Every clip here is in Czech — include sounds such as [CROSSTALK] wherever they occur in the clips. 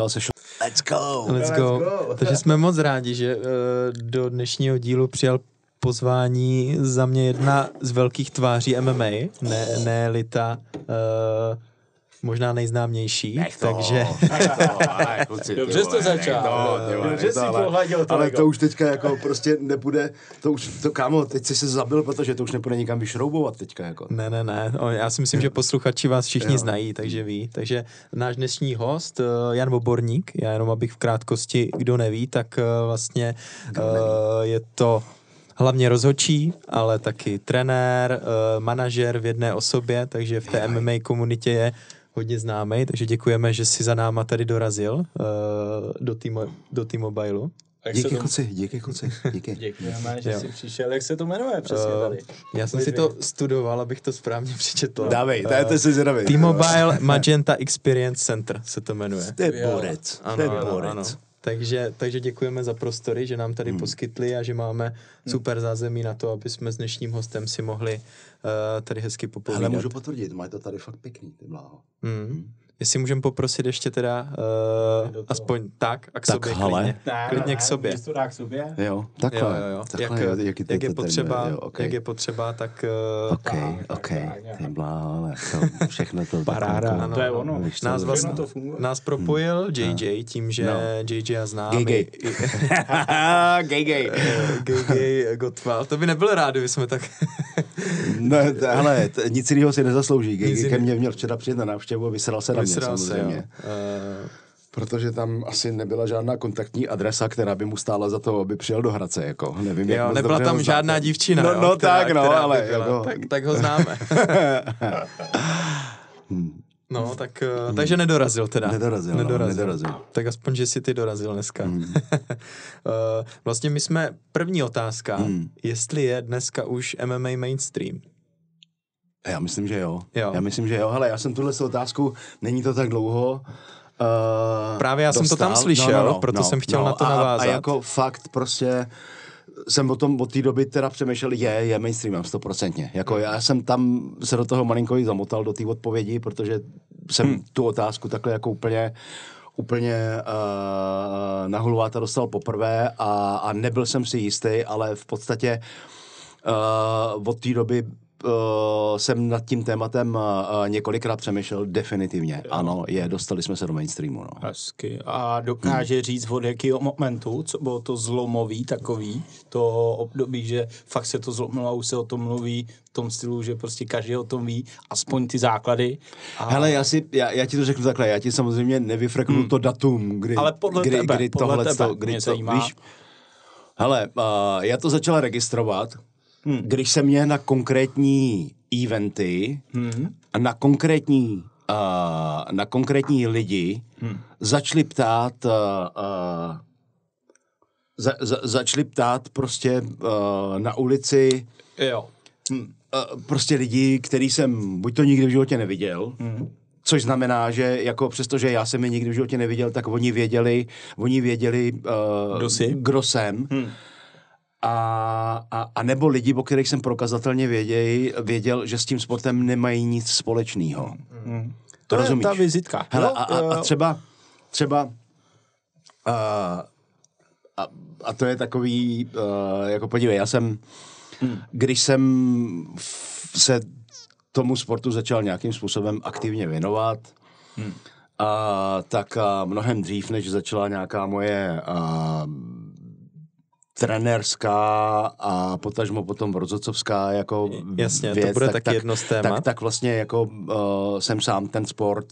Let's go. Let's go. Let's go. Let's go. Takže jsme moc rádi, že uh, do dnešního dílu přijal pozvání za mě jedna z velkých tváří MMA, ne, ne Lita, uh, možná nejznámější, nech to, takže... Nech to, ale, kluci, Dobře jsi to začal. no, Dobře jsi pohladil to. Ale to už teďka jako prostě nebude, to už, to kámo, teď jsi se zabil, protože to už nebude nikam vyšroubovat teďka jako. Ne, ne, ne, no, já si myslím, že posluchači vás všichni jo. znají, takže ví. Takže náš dnešní host, eh, Jan Voborník, já jenom abych v krátkosti, kdo neví, tak eh, vlastně eh, je to hlavně rozhočí, ale taky trenér, manažer v jedné osobě, takže v té MMA komunitě je hodně známý, takže děkujeme, že jsi za náma tady dorazil uh, do t Do mobilu díky, tomu... kluci, díky, kluci, díky. Děkujeme, že jo. jsi přišel. Jak se to jmenuje přesně tady? Uh, já jsem Vy si to studoval, abych to správně přečetl. Dávej, eh, to je to si zvědavý. T-Mobile Magenta Experience Center se to jmenuje. To je borec. Ano, borec. Ano, ano. Takže, takže děkujeme za prostory, že nám tady hmm. poskytli a že máme hmm. super zázemí na to, aby jsme s dnešním hostem si mohli uh, tady hezky popovídat. Ale můžu potvrdit, mají to tady fakt pěkný, ty bláho. Hmm. hmm. Jestli můžeme poprosit ještě teda uh, aspoň tak a k tak, sobě hale. klidně. klidně k sobě. k sobě. Jo, takhle. Jo, jo, jo. takhle jak, jak, jak, jak, je potřeba, jo, okay. jak je potřeba, tak... Uh, ok, tak, ok, ty blá, ale to, všechno to... [LAUGHS] Paráda, to, ano. To je ono. Víš, nás, vás, to funguje. nás propojil hmm. JJ no. tím, že no. JJ a zná. Gay, gay. [LAUGHS] gay, gay. Eh, gay, gay, Gotval. To by nebyl rád, kdyby jsme tak... no, ale nic jiného si nezaslouží. Gay, ke mně měl včera přijet na návštěvu a vysral se na mě samozřejmě. Se, uh... Eh, protože tam asi nebyla žádná kontaktní adresa, která by mu stála za to, aby přijel do Hradce, jako, nevím, jo, jak nebyla tam žádná dívčina, No, jo, no která, tak, která, no, která ale... Byla, jako... tak, tak ho známe. [LAUGHS] Hmm. Hmm. No, tak, eh, hmm. takže nedorazil teda. Nedorazil, no, nedorazil. No, nedorazil. Tak aspoň, že si ty dorazil dneska. Hmm. [LAUGHS] Eh, vlastně my jsme, první otázka, hmm. jestli je dneska už MMA mainstream. Já myslím, že jo. jo. Já myslím, že jo. Hele, já jsem tuhle otázku, není to tak dlouho. Uh, Právě já dostal. jsem to tam slyšel, no, no, no, proto no, jsem chtěl no, na to navázat. A, a jako fakt prostě jsem o tom od té doby teda přemýšlel, je, je mainstreamem stoprocentně. Jako hmm. já jsem tam se do toho malinko zamotal, do té odpovědi, protože jsem hmm. tu otázku takhle jako úplně úplně uh, na hulváta dostal poprvé a, a nebyl jsem si jistý, ale v podstatě uh, od té doby Eh, jsem nad tím tématem eh, eh, několikrát přemýšlel, definitivně. Jo. Ano, je, dostali jsme se do mainstreamu. No. Hezky. A dokáže hmm. říct od jakého momentu, co bylo to zlomový takový, to období, že fakt se to zlomilo a už se o tom mluví v tom stylu, že prostě každý o tom ví, aspoň ty základy. A... Hele, já, si, já, já ti to řeknu takhle, já ti samozřejmě nevyfreknu hmm. to datum, kdy, Ale podle kdy, tebe, kdy podle tohle, tebe, to, kdy to, víš, Hele, uh, já to začal registrovat, hmm. když se mě na konkrétní eventy, hmm. na konkrétní uh, na konkrétní lidi hmm. začali ptát uh, uh, za, za, začali ptát prostě uh, na ulici jo. Hmm, uh, prostě lidi, který jsem buď to nikdy v životě neviděl, hmm. Což znamená, že jako přestože já jsem je nikdy v životě neviděl, tak oni věděli, oni věděli, uh, kdo jsem. Hmm a, a, a nebo lidi, o kterých jsem prokazatelně věděj, věděl, že s tím sportem nemají nic společného. Hmm. To Rozumíš? je ta vizitka. Hele, no, a, a, a eh, třeba, třeba a, a, a to je takový, uh, jako podívej, já jsem, hmm. když jsem se tomu sportu začal nějakým způsobem aktivně věnovat, hmm. a, tak a mnohem dřív, než začala nějaká moje... A, trenérská a potažmo potom rozhodcovská jako Jasně, věc, to bude tak, taky tak, jedno z téma. Tak, tak vlastně jako uh, jsem sám ten sport,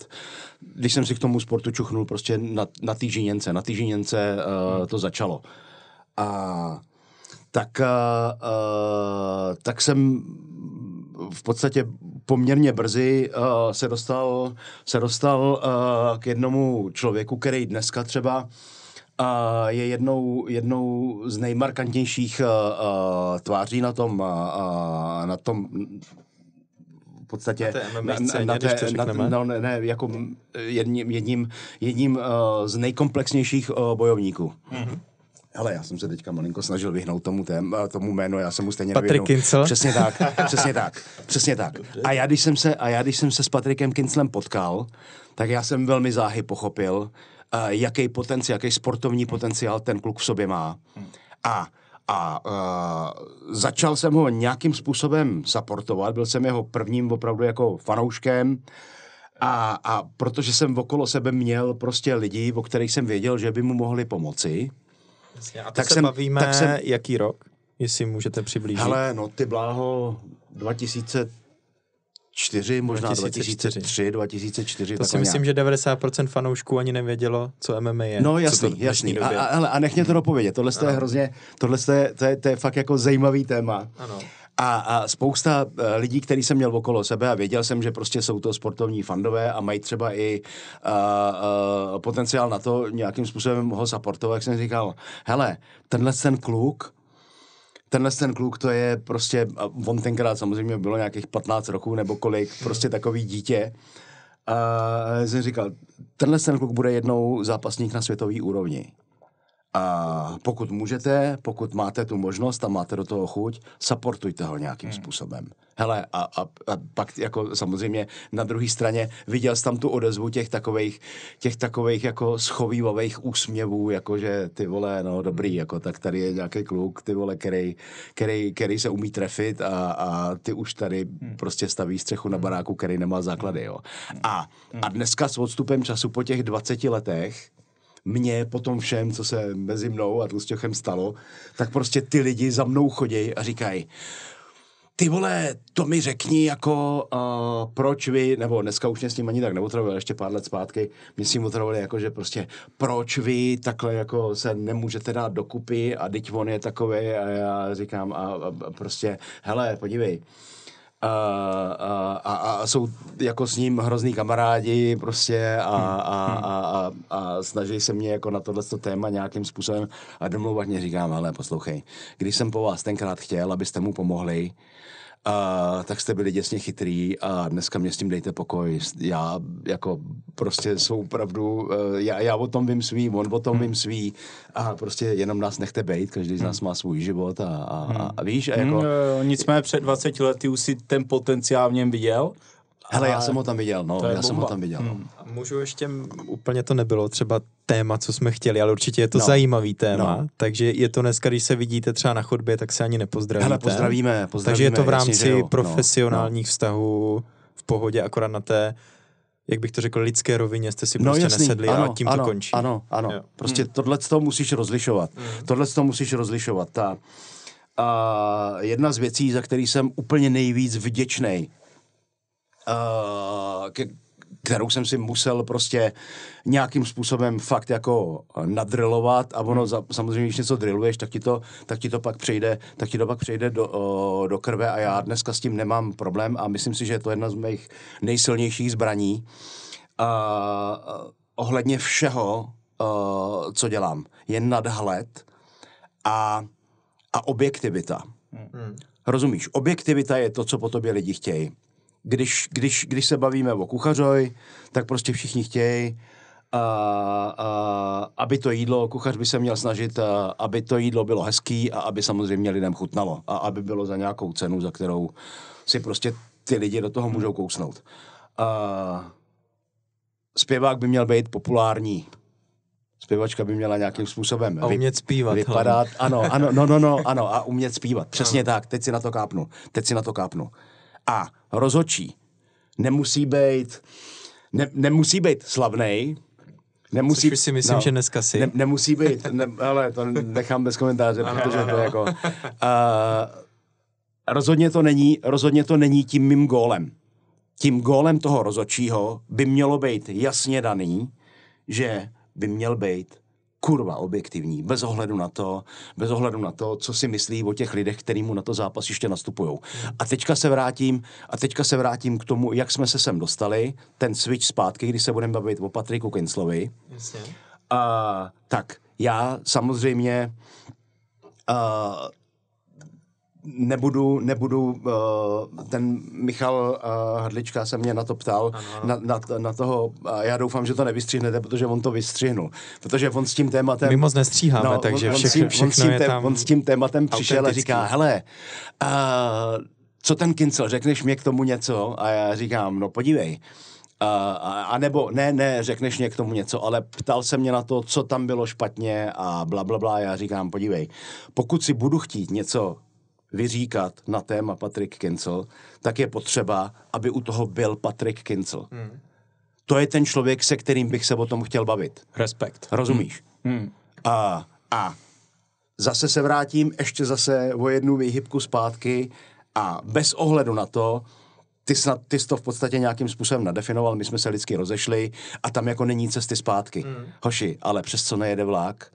když jsem si k tomu sportu čuchnul prostě na, na týžiněnce, na týžiněnce uh, eh, hmm. to začalo. A tak, uh, uh, tak jsem v podstatě poměrně brzy uh, se dostal, se dostal uh, k jednomu člověku, který dneska třeba uh, uh, je jednou, jednou z nejmarkantnějších uh, tváří na tom, eh, na tom podstatě na, na, scéně, na, té, na, no, ne, ne, jako jedním, jedním, jedním uh, z nejkomplexnějších uh, bojovníků. Mm-hmm. Ale já jsem se teďka malinko snažil vyhnout tomu, tém, tomu jménu, já jsem mu stejně Patrick nevědnul. Kincel? [LAUGHS] Přesně tak, přesně tak, přesně tak. A já, když jsem se, a já, když jsem se s Patrikem Kinclem potkal, tak já jsem velmi záhy pochopil, Eh, jaký potenciál, jaký sportovní potenciál ten kluk v sobě má. Hmm. A a uh, začal jsem ho nějakým způsobem supportovat, byl jsem jeho prvním opravdu jako fanouškem a, a protože jsem okolo sebe měl prostě lidi, o kterých jsem věděl, že by mu mohli pomoci. Jasně, a tak se jsem, bavíme, tak jsem, jaký rok, jestli můžete přiblížit? Ale no ty bláho, 2000 2004, možná 2004. 2003, 2004. To si myslím, nějak. že 90% fanoušků ani nevědělo, co MMA je. No jasný, to jasný. A, a, a nech mě to dopovědět, tohle je hrozně, tohle je, to je, to je fakt jako zajímavý téma. Ano. A, a spousta eh, lidí, který jsem měl okolo sebe a věděl jsem, že prostě jsou to sportovní fandové a mají třeba i uh, uh, potenciál na to nějakým způsobem ho supportovat, jak jsem říkal, hele, tenhle ten kluk, tenhle ten kluk, to je prostě, on tenkrát samozřejmě bylo nějakých 15 roků nebo kolik, prostě takový dítě. A jsem říkal, tenhle ten kluk bude jednou zápasník na světové úrovni. A pokud můžete, pokud máte tu možnost a máte do toho chuť, supportujte ho nějakým hmm. způsobem. Hele, a, a, a pak jako samozřejmě na druhé straně viděl jsem tam tu odezvu těch takových, těch takových jako schovývavých úsměvů, jako že ty vole, no dobrý, hmm. jako tak tady je nějaký kluk, ty vole, který, který, který se umí trefit a, a ty už tady hmm. prostě staví střechu na hmm. baráku, který nemá základy, hmm. jo. A, a dneska s odstupem času po těch 20 letech, mě po tom všem, co se mezi mnou a Tlustěchem stalo, tak prostě ty lidi za mnou chodí a říkají, ty vole, to mi řekni jako, uh, proč vy, nebo dneska už mě s ním ani tak neotravil, ještě pár let zpátky, mě s ním otravili jako, že prostě, proč vy takhle jako se nemůžete dát dokupy a teď on je takový a já říkám a, a, a prostě, hele, podívej, uh, a, a, a jsou jako s ním hrozný kamarádi prostě a, a, hmm. a, a, a snaží se mě jako na tohleto téma nějakým způsobem a domluvat mě říkám, ale poslouchej, když jsem po vás tenkrát chtěl, abyste mu pomohli, a, tak jste byli děsně chytrý a dneska mě s tím dejte pokoj. Já jako prostě jsou opravdu, eh, já, já o tom vím svý, on o tom hmm. vím svý a prostě jenom nás nechte bejt, každý z hmm. nás má svůj život a, a, a, a hmm. víš. A hmm, jako... hmm, nicméně před 20 lety už si ten potenciál v něm viděl Hele, já jsem ho tam viděl, no, já bomba. jsem ho tam viděl. No. Hmm. No. můžu ještě, úplně to nebylo třeba téma, co jsme chtěli, ale určitě je to no. zajímavý no. téma, no. takže je to dneska, když se vidíte třeba na chodbě, tak se ani nepozdravíte. Hele, pozdravíme, pozdravíme. Takže je to v rámci jasně, no, profesionálních no. vztahů v pohodě, akorát na té jak bych to řekl, lidské rovině jste si no, prostě jasný, nesedli ano, a tím ano, to končí. Ano, ano. Jo. Prostě hmm. tohle to musíš rozlišovat. Hmm. Tohle to musíš rozlišovat. Ta, a jedna z věcí, za který jsem úplně nejvíc vděčný uh, kterou jsem si musel prostě nějakým způsobem fakt jako eh, nadrilovat a ono za, samozřejmě, když něco driluješ tak ti to, tak ti to pak přejde, tak ti to pak přejde do, eh, do krve a já dneska s tím nemám problém a myslím si, že je to jedna z mých nejsilnějších zbraní a, ohledně všeho, a, co dělám. Je nadhled a, a objektivita. Hmm. hmm. Rozumíš? Objektivita je to, co po tobě lidi chtějí když, když, když se bavíme o kuchařoj, tak prostě všichni chtějí, a, a, aby to jídlo, kuchař by se měl snažit, a, aby to jídlo bylo hezký a aby samozřejmě lidem chutnalo a aby bylo za nějakou cenu, za kterou si prostě ty lidi do toho můžou kousnout. A, zpěvák by měl být populární. Zpěvačka by měla nějakým způsobem a umět zpívat. Vypadat, hlavně. ano, ano, no, no, no, ano, a umět zpívat. Přesně no. tak, teď si na to kápnu, teď si na to kápnu a rozočí nemusí být, ne, nemusí být slavný, Nemusí, Což si myslím, no, že dneska si. Ne, nemusí být, ne, ale to nechám bez komentáře, ano, protože ano. to je jako... Uh, rozhodně, to není, rozhodně to není tím mým gólem. Tím gólem toho rozočího by mělo být jasně daný, že by měl být kurva objektivní, bez ohledu na to, bez ohledu na to, co si myslí o těch lidech, který mu na to zápas ještě nastupují. A teďka se vrátím, a teďka se vrátím k tomu, jak jsme se sem dostali, ten switch zpátky, když se budeme bavit o Patriku Kinslovi. Jasně. Uh, tak, já samozřejmě uh, nebudu, nebudu uh, ten Michal uh, eh, Hrdlička se mě na to ptal, ano. na, na, na toho, uh, já doufám, že to nevystřihnete, protože on to vystřihnul, protože on s tím tématem... My moc nestříháme, no, takže on, všechno, všechno on s tím, je tam On s tím tématem přišel a říká, hele, uh, co ten Kincel, řekneš mě k tomu něco? A já říkám, no podívej, a, a nebo ne, ne, řekneš mě k tomu něco, ale ptal se mě na to, co tam bylo špatně a bla, bla, bla. Já říkám, podívej, pokud si budu chtít něco vyříkat na téma Patrick Kincel, tak je potřeba, aby u toho byl Patrick Kincel. Hmm. To je ten člověk, se kterým bych se o tom chtěl bavit. Respekt. Rozumíš? Hmm. hmm. A, a zase se vrátím ještě zase o jednu výhybku zpátky a bez ohledu na to, ty, snad, ty jsi to v podstatě nějakým způsobem nadefinoval, my jsme se lidsky rozešli a tam jako není cesty zpátky. Hmm. Hoši, ale přes co nejede vlak,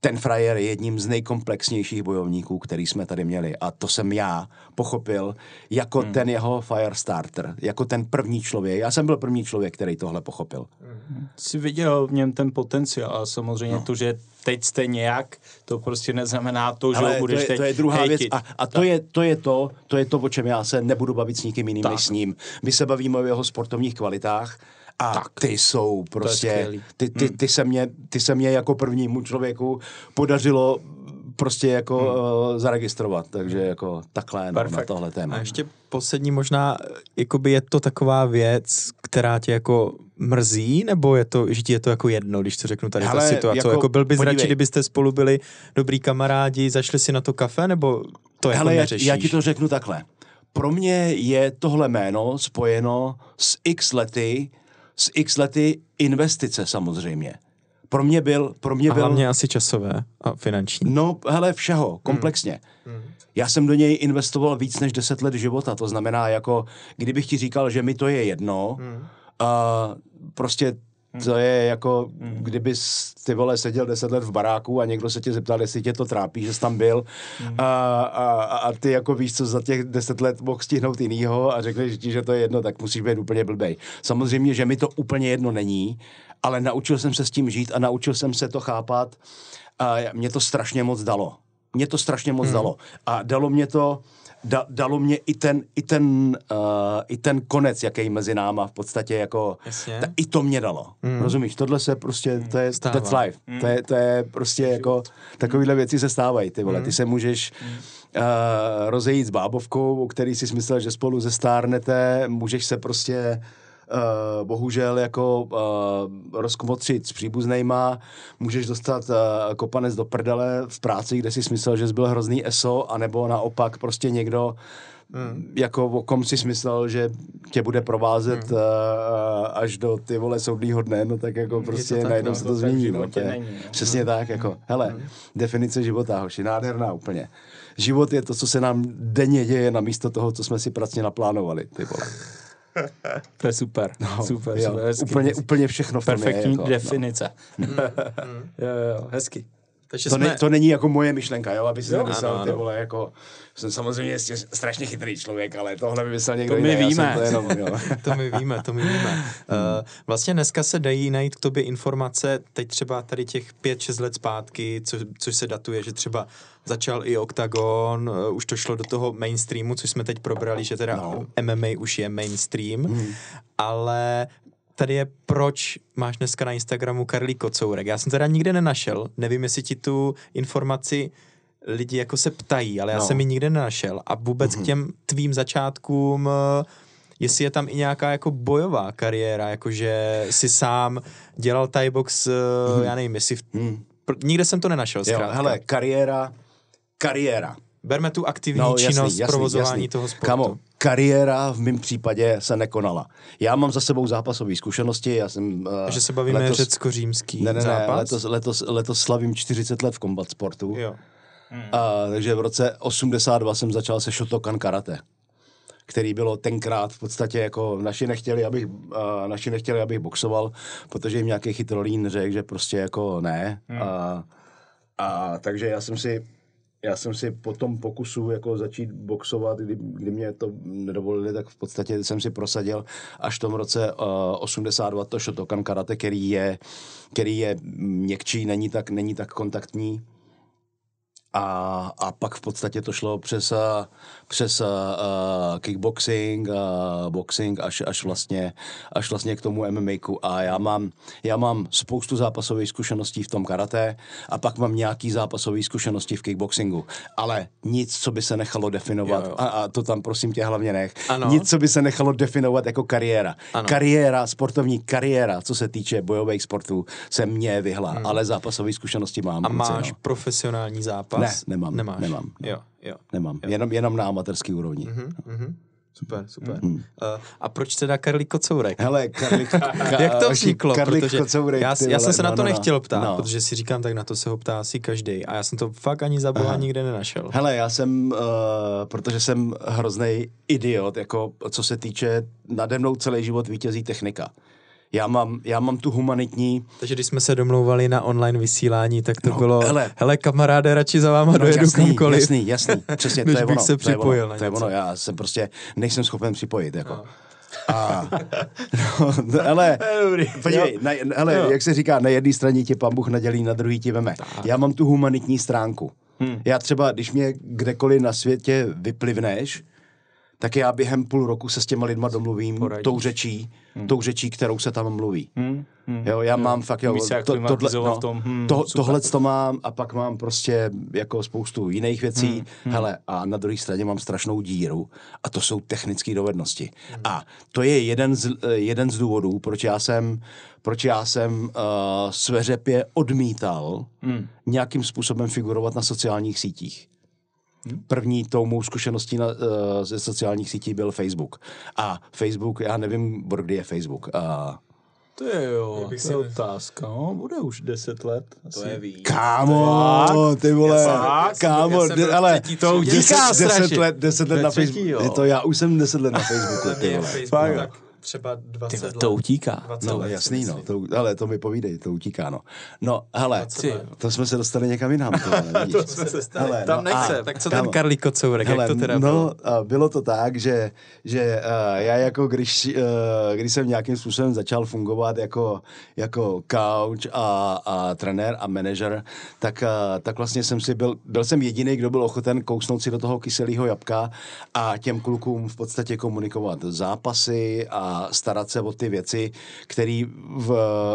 ten frajer je jedním z nejkomplexnějších bojovníků, který jsme tady měli. A to jsem já pochopil jako hmm. ten jeho firestarter, jako ten první člověk. Já jsem byl první člověk, který tohle pochopil. Hmm. Jsi viděl v něm ten potenciál a samozřejmě no. to, že teď jste nějak, to prostě neznamená to, že Ale ho budeš to je, teď to je druhá hejtit. věc. A, a to, je, to, je to, to je to, o čem já se nebudu bavit s nikým jiným tak. než s ním. My se bavíme o jeho sportovních kvalitách, a tak. ty jsou prostě, ty, ty, hmm. ty, se mě, ty se mě jako prvnímu člověku podařilo prostě jako hmm. uh, zaregistrovat, takže jako takhle no, na tohle téma. A ještě poslední možná, jakoby je to taková věc, která tě jako mrzí, nebo je to, že ti je to jako jedno, když to řeknu tady Ale ta situace, jako, jako byl bys podívej. radši, kdybyste spolu byli dobrý kamarádi, zašli si na to kafe, nebo to jako Hele, jako neřešíš? já ti to řeknu takhle. Pro mě je tohle jméno spojeno s x lety s x lety investice samozřejmě. Pro mě byl... Pro mě a byl... hlavně asi časové a finanční. No, hele, všeho, komplexně. Mm. Já jsem do něj investoval víc než 10 let života, to znamená jako, kdybych ti říkal, že mi to je jedno, mm. uh, prostě to hmm. je jako, hmm. kdyby ty vole seděl deset let v baráku a někdo se tě zeptal, jestli tě to trápí, že jsi tam byl hmm. a, a, a ty jako víš, co za těch deset let mohl stihnout jinýho a řekl že ti, že to je jedno, tak musíš být úplně blbej. Samozřejmě, že mi to úplně jedno není, ale naučil jsem se s tím žít a naučil jsem se to chápat a mě to strašně moc dalo. Mě to strašně moc mm. dalo. A dalo mě to da, dalo mě i ten, i, ten, uh, i ten konec, jaký mezi náma v podstatě jako, ta, i to mě dalo. Mm. Rozumíš, tohle se prostě, hmm. to je, Stává. that's life. Mm. To, je, to je prostě Život. jako, takovýhle věci se stávají, ty vole, mm. ty hmm. se můžeš mm. uh, rozejít s bábovkou, o který si myslel, že spolu zestárnete, můžeš se prostě Eh, bohužel jako uh, eh, rozkmotřit s příbuznejma, můžeš dostat uh, kopanec do prdele v práci, kde si myslel, že jsi byl hrozný ESO, anebo naopak prostě někdo Hmm. jako o kom si myslel, že tě bude provázet hmm. uh, až do ty vole soudního dne, no tak jako prostě tak, najednou no, se to, to změní. No, tě, no. přesně hmm. tak, jako, hele, hmm. definice života, hoši, nádherná úplně. Život je to, co se nám denně děje na místo toho, co jsme si pracně naplánovali, ty vole. To je super, no, super, jo, super hezky, úplně, hezky. úplně všechno v tom Perfektní je, jako, no. definice. No. [LAUGHS] jo, jo, hezky. Takže to, jsme... ne, to není jako moje myšlenka, jo, aby si jo, nemyslel, ano, ano. ty vole, jako, jsem samozřejmě jistě strašně chytrý člověk, ale tohle by myslel někdo To my jiný, víme. To, jenom, jo. [LAUGHS] [LAUGHS] to my víme, to my víme. Uh, vlastně dneska se dají najít k tobě informace, teď třeba tady těch 5-6 let zpátky, co, což se datuje, že třeba začal i Octagon, eh, už to šlo do toho mainstreamu, což jsme teď probrali, že teda no. MMA už je mainstream, hmm. ale tady je, proč máš dneska na Instagramu Karlí Kocourek. Já jsem teda nikde nenašel, nevím, jestli ti tu informaci lidi jako se ptají, ale já no. jsem ji nikde nenašel. A vůbec mm-hmm. k mhm. těm tvým začátkům, eh, jestli je tam i nějaká jako bojová kariéra, jakože si sám dělal Thai box, mm-hmm. já nevím, jestli... V... Mm. Nikde jsem to nenašel, zkrátka. Jo, hele, kariéra kariéra. Berme tu aktivní no, jasný, činnost jasný, provozování jasný. toho sportu. Kamo, kariéra v mém případě se nekonala. Já mám za sebou zápasové zkušenosti, já jsem... Uh, že se bavíme letos, řecko-římský ne, ne, ne, zápas? letos, letos, letos slavím 40 let v kombat sportu. Jo. Hmm. Uh, takže v roce 82 jsem začal se Shotokan karate který bylo tenkrát v podstatě jako naši nechtěli, abych, uh, naši nechtěli, abych boxoval, protože jim nějaký chytrolín řekl, že prostě jako ne. Hmm. A, a takže já jsem si já jsem si po tom pokusu jako začít boxovat, kdy, kdy mě to nedovolili, tak v podstatě jsem si prosadil až v tom roce uh, eh, 82 to Shotokan karate, který je, který je měkčí, není tak, není tak kontaktní. A, a pak v podstatě to šlo přes, eh, přes uh, kickboxing, uh, boxing až, až, vlastně, až vlastně k tomu MMA. A já mám, já mám spoustu zápasových zkušeností v tom karate a pak mám nějaký zápasové zkušenosti v kickboxingu. Ale nic, co by se nechalo definovat, jo, jo. A, a to tam prosím tě hlavně nech, ano. nic, co by se nechalo definovat jako kariéra. Ano. Kariéra, sportovní kariéra, co se týče bojových sportů, se mě vyhla, hmm. ale zápasové zkušenosti mám. A máš no. profesionální zápas? Ne, nemám. Nemáš. nemám no. jo. Jo. Nemám. Jo. Jenom, jenom na amatérské úrovni. Mm-hmm, mm-hmm. Super, mhm. super. Mm. Uh, a proč teda Karlík Kocourek? Hele, Karlík... [LAUGHS] Jak to vzniklo? Karlík protože Kocourek, já, já jsem se no, na to no, no, nechtěl ptát, no. protože si říkám, tak na to se ho ptá asi každý. A já jsem to fakt ani za boha nikde nenašel. Hele, já jsem, uh, protože jsem hrozný idiot, jako co se týče, nade mnou celý život vítězí technika já mám, já mám tu humanitní... Takže když jsme se domlouvali na online vysílání, tak to no, bylo, hele, hele kamaráde, radši za váma no, dojedu jasný, kamkoliv. Jasný, jasný, přesně, to je bych ono, se připojil to je ono, to je ono, já jsem prostě, nejsem schopen připojit, jako. No. A, no, ale, [LAUGHS] podívej, na, ale jo. jak se říká, na jedné straně tě pan Bůh nadělí, na druhé ti veme. Tak. Já mám tu humanitní stránku. Hmm. Já třeba, když mě kdekoliv na světě vyplivneš, tak já během půl roku se s těma lidma domluvím Poradíš. tou řečí, hmm. tou řečí, kterou se tam mluví. Hmm. Hmm. Jo, já hmm. mám fakt, jo, jako to, tohle, no, tom. Hmm, to, tohle to mám a pak mám prostě jako spoustu jiných věcí. Hmm. Hmm. Hele, a na druhé straně mám strašnou díru a to jsou technické dovednosti. Hmm. A to je jeden z, jeden z důvodů, proč já jsem proč já jsem uh, eh, sveřepě odmítal hmm. nějakým způsobem figurovat na sociálních sítích. První tou mou zkušeností na, uh, ze sociálních sítí byl Facebook. A Facebook, já nevím, kdy je Facebook. Uh, to je jo, to je otázka. No, bude už 10 let. Asi. To je víc. Kámo, to je... ty vole. Já kámo, já jsem, ale to už 10, 10 let, 10 let na Facebooku. Je to já už jsem 10 let na [LAUGHS] Facebooku. Ty vole. Facebook, tak třeba 20 Ty, let. To utíká. 20 no let, jasný, no, to, ale to mi povídej, to utíká, no. No, hele, ty, to jsme se dostali někam jinam. To, [LAUGHS] to jsme se Hele, no tam no, nechce. A, tak co tam, ten Karlík kocourek, hele, jak to teda No, bylo, bylo to tak, že, že uh, já jako, když, uh, když jsem nějakým způsobem začal fungovat jako, jako coach a, a trenér a manažer, tak, uh, tak vlastně jsem si byl, byl jsem jediný, kdo byl ochoten kousnout si do toho kyselého jabka a těm klukům v podstatě komunikovat zápasy a starat se o ty věci, které v,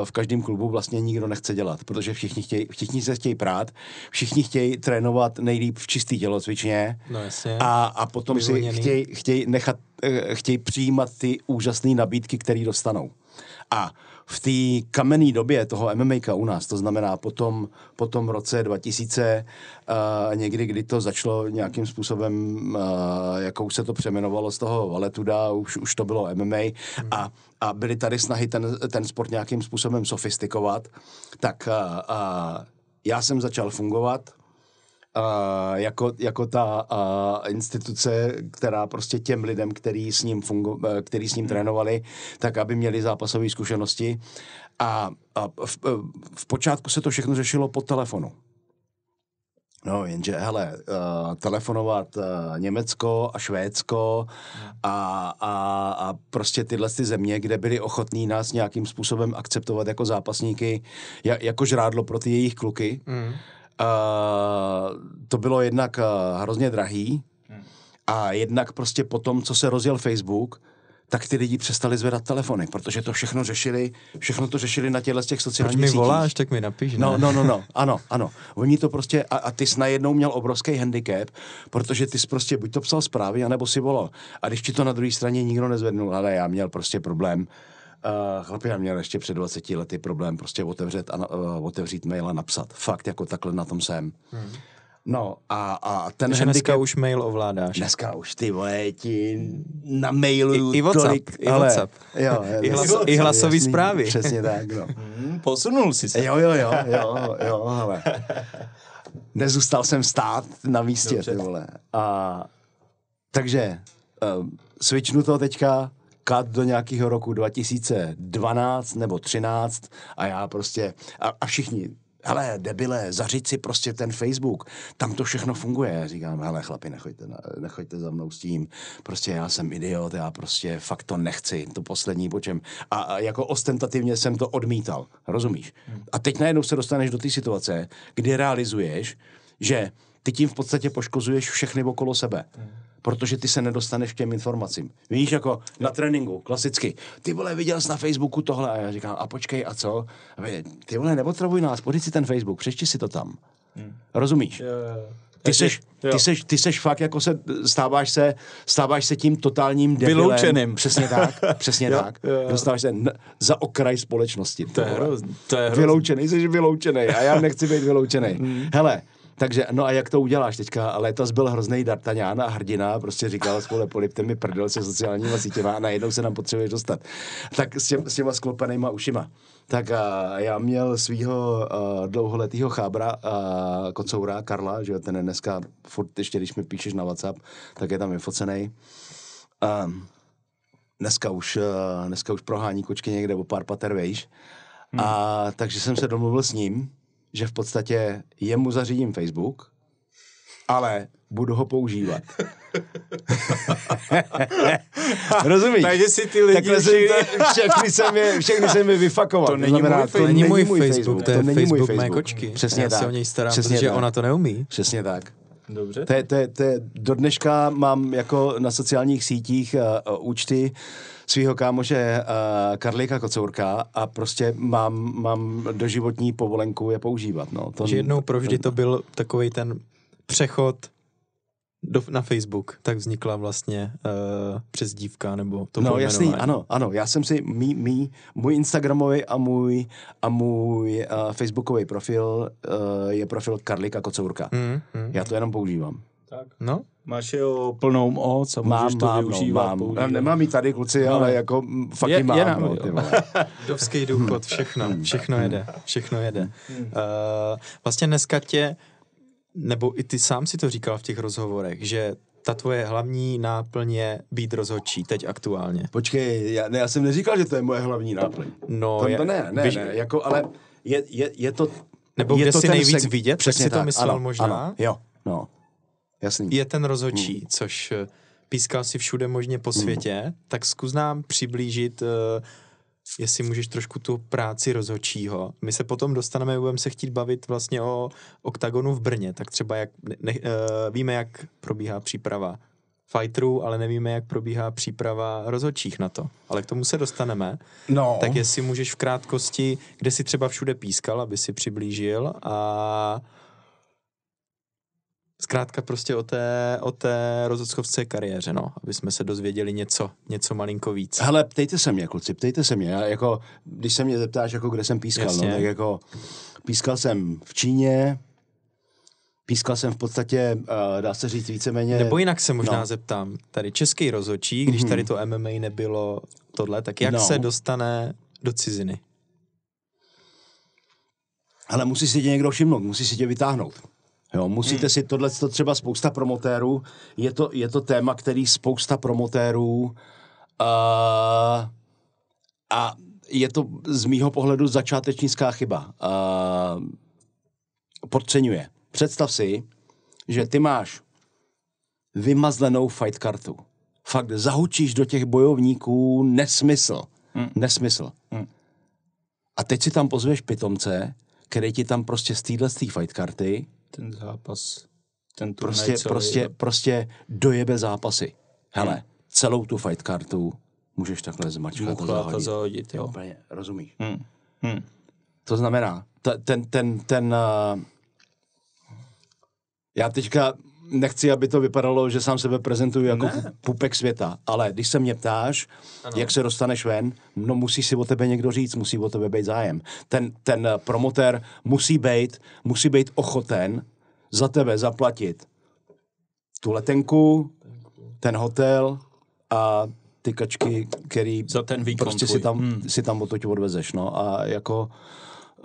v každém klubu vlastně nikdo nechce dělat, protože všichni, chtěj, všichni se chtějí prát, všichni chtějí trénovat nejlíp v čistý tělocvičně no, A, a potom si chtějí chtěj nechat, eh, chtějí přijímat ty úžasné nabídky, které dostanou. A v té kamenné době toho MMA u nás, to znamená po tom, po tom roce 2000, uh, někdy, kdy to začalo nějakým způsobem, uh, jakou se to přeměnovalo z toho valetuda, už, už to bylo MMA a, a byly tady snahy ten, ten sport nějakým způsobem sofistikovat, tak uh, uh, já jsem začal fungovat jako, jako ta uh, instituce, která prostě těm lidem, který s ním, fungo, eh, který s ním hmm. trénovali, tak aby měli zápasové zkušenosti. A, a v, eh, v počátku se to všechno řešilo po telefonu. No, jenže, hele, uh, telefonovat uh, Německo a Švédsko hmm. a, a, a prostě tyhle ty země, kde byli ochotní nás nějakým způsobem akceptovat jako zápasníky, ja, jako žrádlo pro ty jejich kluky, mm. Uh, to bylo jednak uh, hrozně drahý hmm. a jednak prostě po tom, co se rozjel Facebook, tak ty lidi přestali zvedat telefony, protože to všechno řešili, všechno to řešili na těchto těch sociálních Proč mi voláš, sítích. tak mi napiš. No, ne? No, no, no, no, ano, ano. Oni to prostě, a, a ty jsi najednou měl obrovský handicap, protože ty jsi prostě buď to psal zprávy, anebo si volal. A když ti to na druhé straně nikdo nezvednul, ale já měl prostě problém, Uh, chlapi, já měl ještě před 20 lety problém prostě otevřet a uh, otevřít mail a napsat. Fakt, jako takhle na tom jsem. Hmm. No a, a ten Takže handicap... dneska už mail ovládáš. Dneska už ty vole, ti na mailu I, i WhatsApp, tolik, i ale, WhatsApp. Jo, I, hlas, i hlasový jasný, zprávy. Přesně tak, no. [LAUGHS] Posunul jsi se. Jo, jo, jo, jo, jo, ale [LAUGHS] nezůstal jsem stát na místě, Dobře. ty vole. A, takže um, switchnu to teďka, kat do nějakého roku 2012 nebo 13 a já prostě, a, a všichni, hele, debile, zařiď si prostě ten Facebook, tam to všechno funguje. Já říkám, hele, chlapi, nechoďte, nechoďte za mnou s tím, prostě já jsem idiot, já prostě fakt to nechci, to poslední po čem. A, a jako ostentativně jsem to odmítal, rozumíš? A teď najednou se dostaneš do té situace, kdy realizuješ, že ty tím v podstatě poškozuješ všechny okolo sebe. Hmm protože ty se nedostaneš k těm informacím. Víš, jako na tréninku, klasicky. Ty vole, viděl jsi na Facebooku tohle a já říkám, a počkej, a co? A vy, ty vole, nepotravuj nás, pojď si ten Facebook, přečti si to tam. Hmm. Rozumíš? Jo, jo. Ty seš, ty, seš, ty seš fakt jako se, stáváš se, stáváš se tím totálním debilem. Vyloučeným. Přesně tak, přesně [LAUGHS] jo, tak. Jo, jo. Dostáváš se n- za okraj společnosti. To je hrozný. To je hrozný. Vyloučený, jsi vyloučený a já nechci být vyloučený. Hmm. Hele, takže, no a jak to uděláš teďka? Letos byl hrozný Dartaňán a hrdina, prostě říkal spole polipte mi prdel se sociálníma sítěma a najednou se nám potřebuje dostat. Tak s, tě, s těma sklopenýma ušima. Tak a já měl svého dlouholetého chábra, a kocoura Karla, že ten je dneska furt ještě, když mi píšeš na WhatsApp, tak je tam vyfocený. Um, dneska, už, uh, dneska už prohání kočky někde o pár pater vejš. Hmm. A, takže jsem se domluvil s ním že v podstatě jemu zařídím Facebook, ale budu ho používat. [LAUGHS] Rozumíš? Takže si ty lidi... Takhle jsem to, všechny, se je, všechny se je vyfakoval. To není, znamená, můj, to není můj Facebook, Facebook, to je to není Facebook, Facebook mé kočky. Přesně Já tak. se o něj starám, Přesně protože tak. ona to neumí. Přesně tak. Dobře. Te, te, te, do dneška mám jako na sociálních sítích uh, uh, účty, uh, svého kámože uh, eh, Karlíka Kocourka a prostě mám, mám doživotní povolenku je používat. No. To, že jednou vždy to byl takový ten přechod do, na Facebook, tak vznikla vlastně uh, eh, přes dívka, nebo to No jasný, jmenování. ano, ano, já jsem si mý, mý, můj Instagramový a můj a můj uh, Facebookový profil uh, je profil Karlika Kocourka. Mm, mm. Já to jenom používám tak. No? Máš jeho plnou moc a mám, to mám, no, využívat. Mám. Nemám ji tady, kluci, no. ale no. jako mm, fakt je, mám. Je nám, no, Dovský důchod, všechno, hmm. všechno jede, všechno jede. Uh, vlastně dneska tě, nebo i ty sám si to říkal v těch rozhovorech, že ta tvoje hlavní náplň je být rozhodčí teď aktuálně. Počkej, já, ne, já jsem neříkal, že to je moje hlavní náplň. No, to, je, to ne, ne, víš, ne, jako, ale je, je, je to... Nebo je kde to jsi nejvíc seg... vidět, Přesně tak si to myslel ano, možná? Ano, jo, no. Jasný. je ten rozhodčí, hmm. což eh, pískal si všude možně po hmm. světě, hmm. tak zkus nám přiblížit, uh, jestli můžeš trošku tu práci rozhodčího. My se potom dostaneme, budeme se chtít bavit vlastně o oktagonu v Brně, tak třeba jak, ne, uh, víme, jak probíhá příprava fighterů, ale nevíme, jak probíhá příprava rozhodčích na to. Ale k tomu se dostaneme. No. Tak jestli můžeš v krátkosti, kde si třeba všude pískal, aby si přiblížil a Zkrátka prostě o té, o té rozhodcovské kariéře, no, aby jsme se dozvěděli něco, něco malinko víc. Hele, ptejte se mě, kluci, ptejte se mě. Já, jako, když se mě zeptáš, jako kde jsem pískal, no, Jasně. no, tak jako pískal jsem v Číně, pískal jsem v podstatě, uh, dá se říct víceméně... Nebo jinak se možná no. zeptám, tady český rozočí, když mm-hmm. tady to MMA nebylo tohle, tak jak no. se dostane do ciziny? Ale musí si tě někdo všimnout, musí si tě vytáhnout. Jo, musíte hmm. si tohle, to třeba spousta promotérů, je to, je to téma, který spousta promotérů uh, a je to z mýho pohledu začátečnická chyba. Uh, podceňuje. Představ si, že ty máš vymazlenou fight kartu. Fakt zahučíš do těch bojovníků nesmysl. Hmm. Nesmysl. Hmm. A teď si tam pozveš pitomce, který ti tam prostě z téhle fight karty ten zápas, ten turnaj prostě, celý. Prostě, prostě dojebe zápasy. Hele, hmm. celou tu fight kartu můžeš takhle zmačkat a zahodit. zahodit jo. Úplně, rozumíš? Hmm. Hmm. To znamená, ta, ten, ten, ten, uh, já teďka nechci, aby to vypadalo, že sám sebe prezentuju jako ne. pupek světa, ale když se mě ptáš, ano. jak se dostaneš ven, no musí si o tebe někdo říct, musí o tebe být zájem. Ten, ten eh, promotér musí být, musí být ochoten za tebe zaplatit tu letenku, ten hotel a ty kačky, který za ten prostě si tam, hmm. si tam odtoď odvezeš, no a jako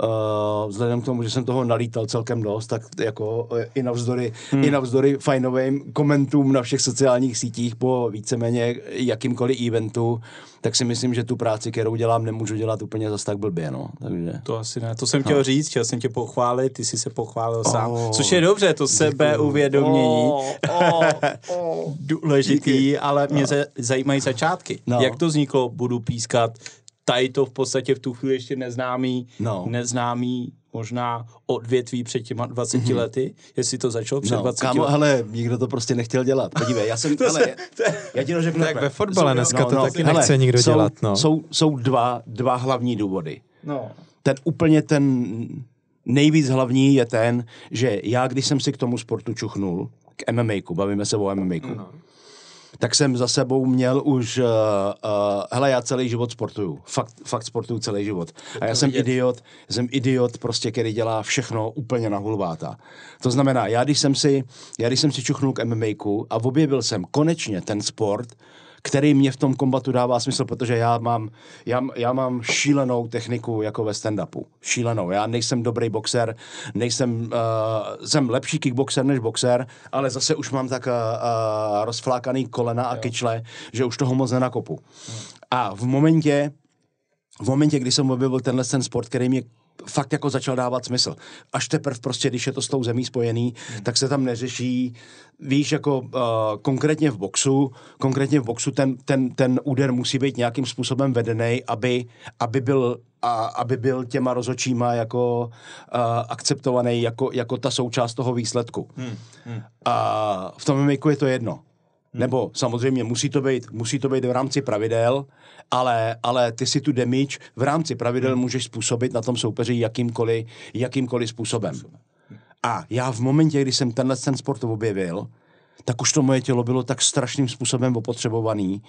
Uh, vzhledem k tomu, že jsem toho nalítal celkem dost, tak jako eh, i navzdory, hmm. i navzdory fajnovým komentům na všech sociálních sítích po víceméně jakýmkoliv eventu, tak si myslím, že tu práci, kterou dělám, nemůžu dělat úplně zas tak blbě, no. Takže... To asi ne. To jsem chtěl no. říct, chtěl jsem tě pochválit, ty jsi se pochválil oh, sám, což je dobře, to sebeuvědomění. Oh, [LAUGHS] oh, oh. Důležitý, Díky. ale mě no. zajímají začátky. No. Jak to vzniklo, budu pískat, tady to v podstatě v tu chvíli ještě neznámý, no. neznámý možná odvětví před těma 20 mm-hmm. lety, jestli to začalo před no, 20 kámo, lety. ale nikdo to prostě nechtěl dělat. Podívej, já jsem, [LAUGHS] to ale, je, já ti řeknu. Tak ve fotbale jsou, dneska no, to no, taky no, hele, nechce nikdo jsou, dělat. No. Jsou, jsou dva, dva hlavní důvody. No. Ten úplně ten nejvíc hlavní je ten, že já, když jsem si k tomu sportu čuchnul, k MMA, bavíme se o MMA, no tak jsem za sebou měl už, uh, uh, hele, já celý život sportuju. Fakt, fakt sportuju celý život. A já jsem idiot, jsem idiot prostě, který dělá všechno úplně na hulváta. To znamená, já když jsem si, já když jsem si čuchnul k MMAku a objevil jsem konečně ten sport, který mě v tom kombatu dává smysl, protože já mám, já, já mám šílenou techniku jako ve stand-upu. Šílenou. Já nejsem dobrý boxer, nejsem, uh, jsem lepší kickboxer než boxer, ale zase už mám tak uh, uh, rozflákaný kolena a jo. kyčle, že už toho moc nenakopu. A v momentě, v momentě, kdy jsem objevil tenhle ten sport, který mě fakt jako začal dávat smysl. Až teprve prostě, když je to s tou zemí spojený, hmm. tak se tam neřeší, víš, jako uh, konkrétně v boxu, konkrétně v boxu ten, ten, ten úder musí být nějakým způsobem vedený, aby, aby byl a aby byl těma rozočíma jako uh, akceptovaný jako, jako ta součást toho výsledku. Hmm, hmm. A v tom mimiku je to jedno. Hmm. Nebo samozřejmě musí to být, musí to být v rámci pravidel, ale, ale ty si tu damage v rámci pravidel hmm. můžeš způsobit na tom soupeři jakýmkoliv, jakýmkoliv způsobem. A já v momentě, kdy jsem tenhle ten sport objevil, tak už to moje tělo bylo tak strašným způsobem opotřebovaný,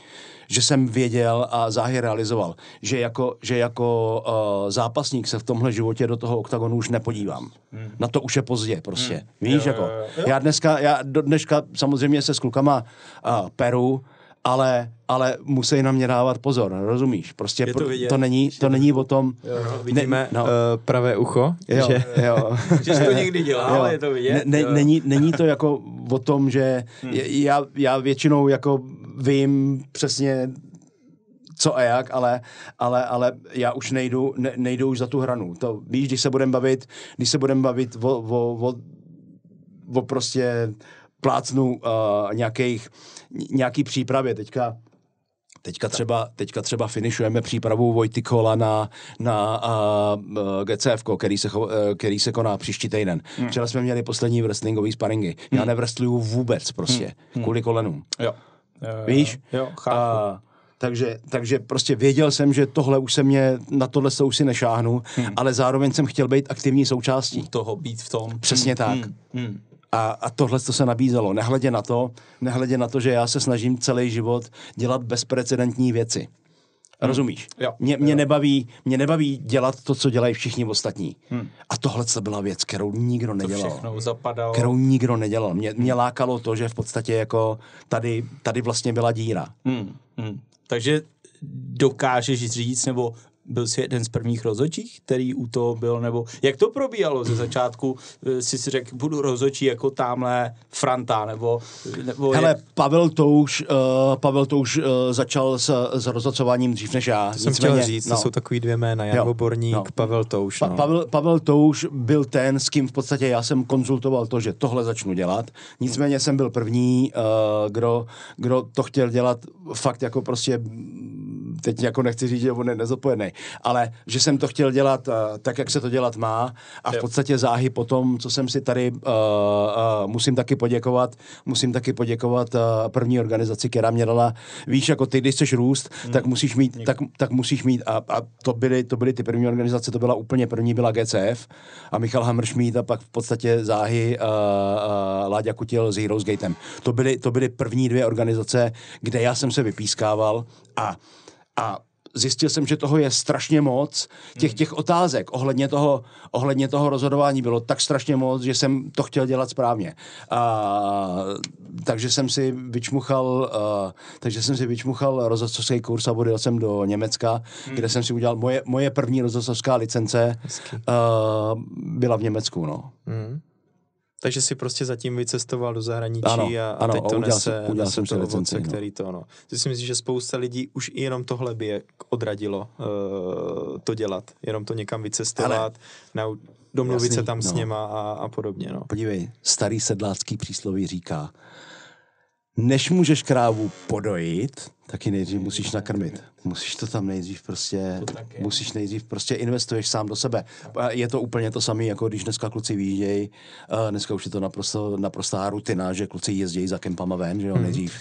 že jsem věděl a záhy realizoval, že jako, že jako uh, zápasník se v tomhle životě do toho oktagonu už nepodívám. Hmm. Na to už je pozdě prostě. Hmm. Víš, jo, jako. Jo, jo. Já dneska, já do dneška samozřejmě se s klukama uh, peru, ale, ale musí na mě dávat pozor, rozumíš? Prostě to, vidět, to, není, to není o tom... Jo, no, vidíme ne, no. uh, pravé ucho, jo, že, jo. [LAUGHS] že to někdy dělá, jo. ale je to vidět. Ne, ne, není, není to jako o tom, že hmm. já, já většinou jako vím přesně co a jak, ale, ale, ale já už nejdu, ne, nejdu už za tu hranu. To víš, když se budeme bavit, když se budeme bavit o, o, o, o prostě plácnu uh, nějakých nějaký přípravě. Teďka Teďka třeba, teďka třeba finišujeme přípravu Vojty Kola na, na a, GCF, který se, eh, který se koná příští týden. Hmm. Včera jsme měli poslední wrestlingový sparingy. Hmm. Já nevrestluju vůbec prostě, hmm. hmm. kvůli kolenům. Jo. jo eh, Víš? Jo, chápu. A, takže, takže prostě věděl jsem, že tohle už se mě, na tohle se už si nešáhnu, hmm. ale zároveň jsem chtěl být aktivní součástí. Toho být v tom. Přesně hmm. tak. Hmm. Hmm. A, a tohle to se nabízelo, nehledě na to, nehledě na to, že já se snažím celý život dělat bezprecedentní věci. Hmm. Rozumíš? Jo, mě, mě, jo. Nebaví, mě nebaví dělat to, co dělají všichni ostatní. Hmm. A tohle to byla věc, kterou nikdo nedělal. To zapadalo. Kterou nikdo nedělal. Mě, mě lákalo to, že v podstatě jako tady, tady vlastně byla díra. Hmm. Hmm. Takže dokážeš říct, nebo byl jsi jeden z prvních rozočích, který u toho byl, nebo jak to probíhalo ze začátku? Jsi eh, si řekl, budu rozočí jako tamhle Franta, nebo... nebo Hele, jak... Pavel Touš, uh, Pavel Touš uh, začal s, s rozhocováním dřív než já. To jsem Nicméně, chtěl říct, no. to jsou takový dvě jména, Jan jo, Voborník, no. Pavel Touš. No. Pa- Pavel, Pavel Touš byl ten, s kým v podstatě já jsem konzultoval to, že tohle začnu dělat. Nicméně jsem byl první, uh, kdo, kdo to chtěl dělat fakt jako prostě teď jako nechci říct, že on je nezopojený, ale že jsem to chtěl dělat uh, tak, jak se to dělat má a v podstatě záhy po tom, co jsem si tady, uh, uh, musím taky poděkovat, musím taky poděkovat uh, první organizaci, která mě dala, víš, jako ty, když chceš růst, hmm. tak musíš mít, tak, tak musíš mít a, a to, byly, to byly ty první organizace, to byla úplně první, byla GCF a Michal Hamršmít a pak v podstatě záhy uh, uh, Láďa Kutil s Heroes Gatem. To byly, to byly první dvě organizace, kde já jsem se vypískával a a zjistil jsem, že toho je strašně moc. Těch hmm. těch otázek ohledně toho, ohledně toho rozhodování bylo tak strašně moc, že jsem to chtěl dělat správně. A, takže jsem si vyčmuchal, a, takže jsem si vyčmuchal rozhodcovský kurz a odjel jsem do Německa, hmm. kde jsem si udělal moje, moje první rozhodcovská licence. A, byla v Německu, no. Hmm takže si prostě zatím vycestoval do zahraničí ano, a, a ano, teď to udělal nese, si, udělal nese jsem to ovoce, recenzi, který to, no. Ty si myslíš, že spousta lidí už i jenom tohle by je odradilo uh, to dělat, jenom to někam vycestovat, Ale, domluvit jasný, se tam no. s něma a, a podobně, no. Podívej, starý sedlácký přísloví říká, než můžeš krávu podojit, tak ji nejdřív musíš nakrmit. Musíš to tam nejdřív prostě, musíš nejdřív prostě investuješ sám do sebe. Je to úplně to samé, jako když dneska kluci výjíždějí, eh, dneska už je to naprosto, naprostá rutina, že kluci jezdí za kempama ven, že jo, mhm. nejdřív.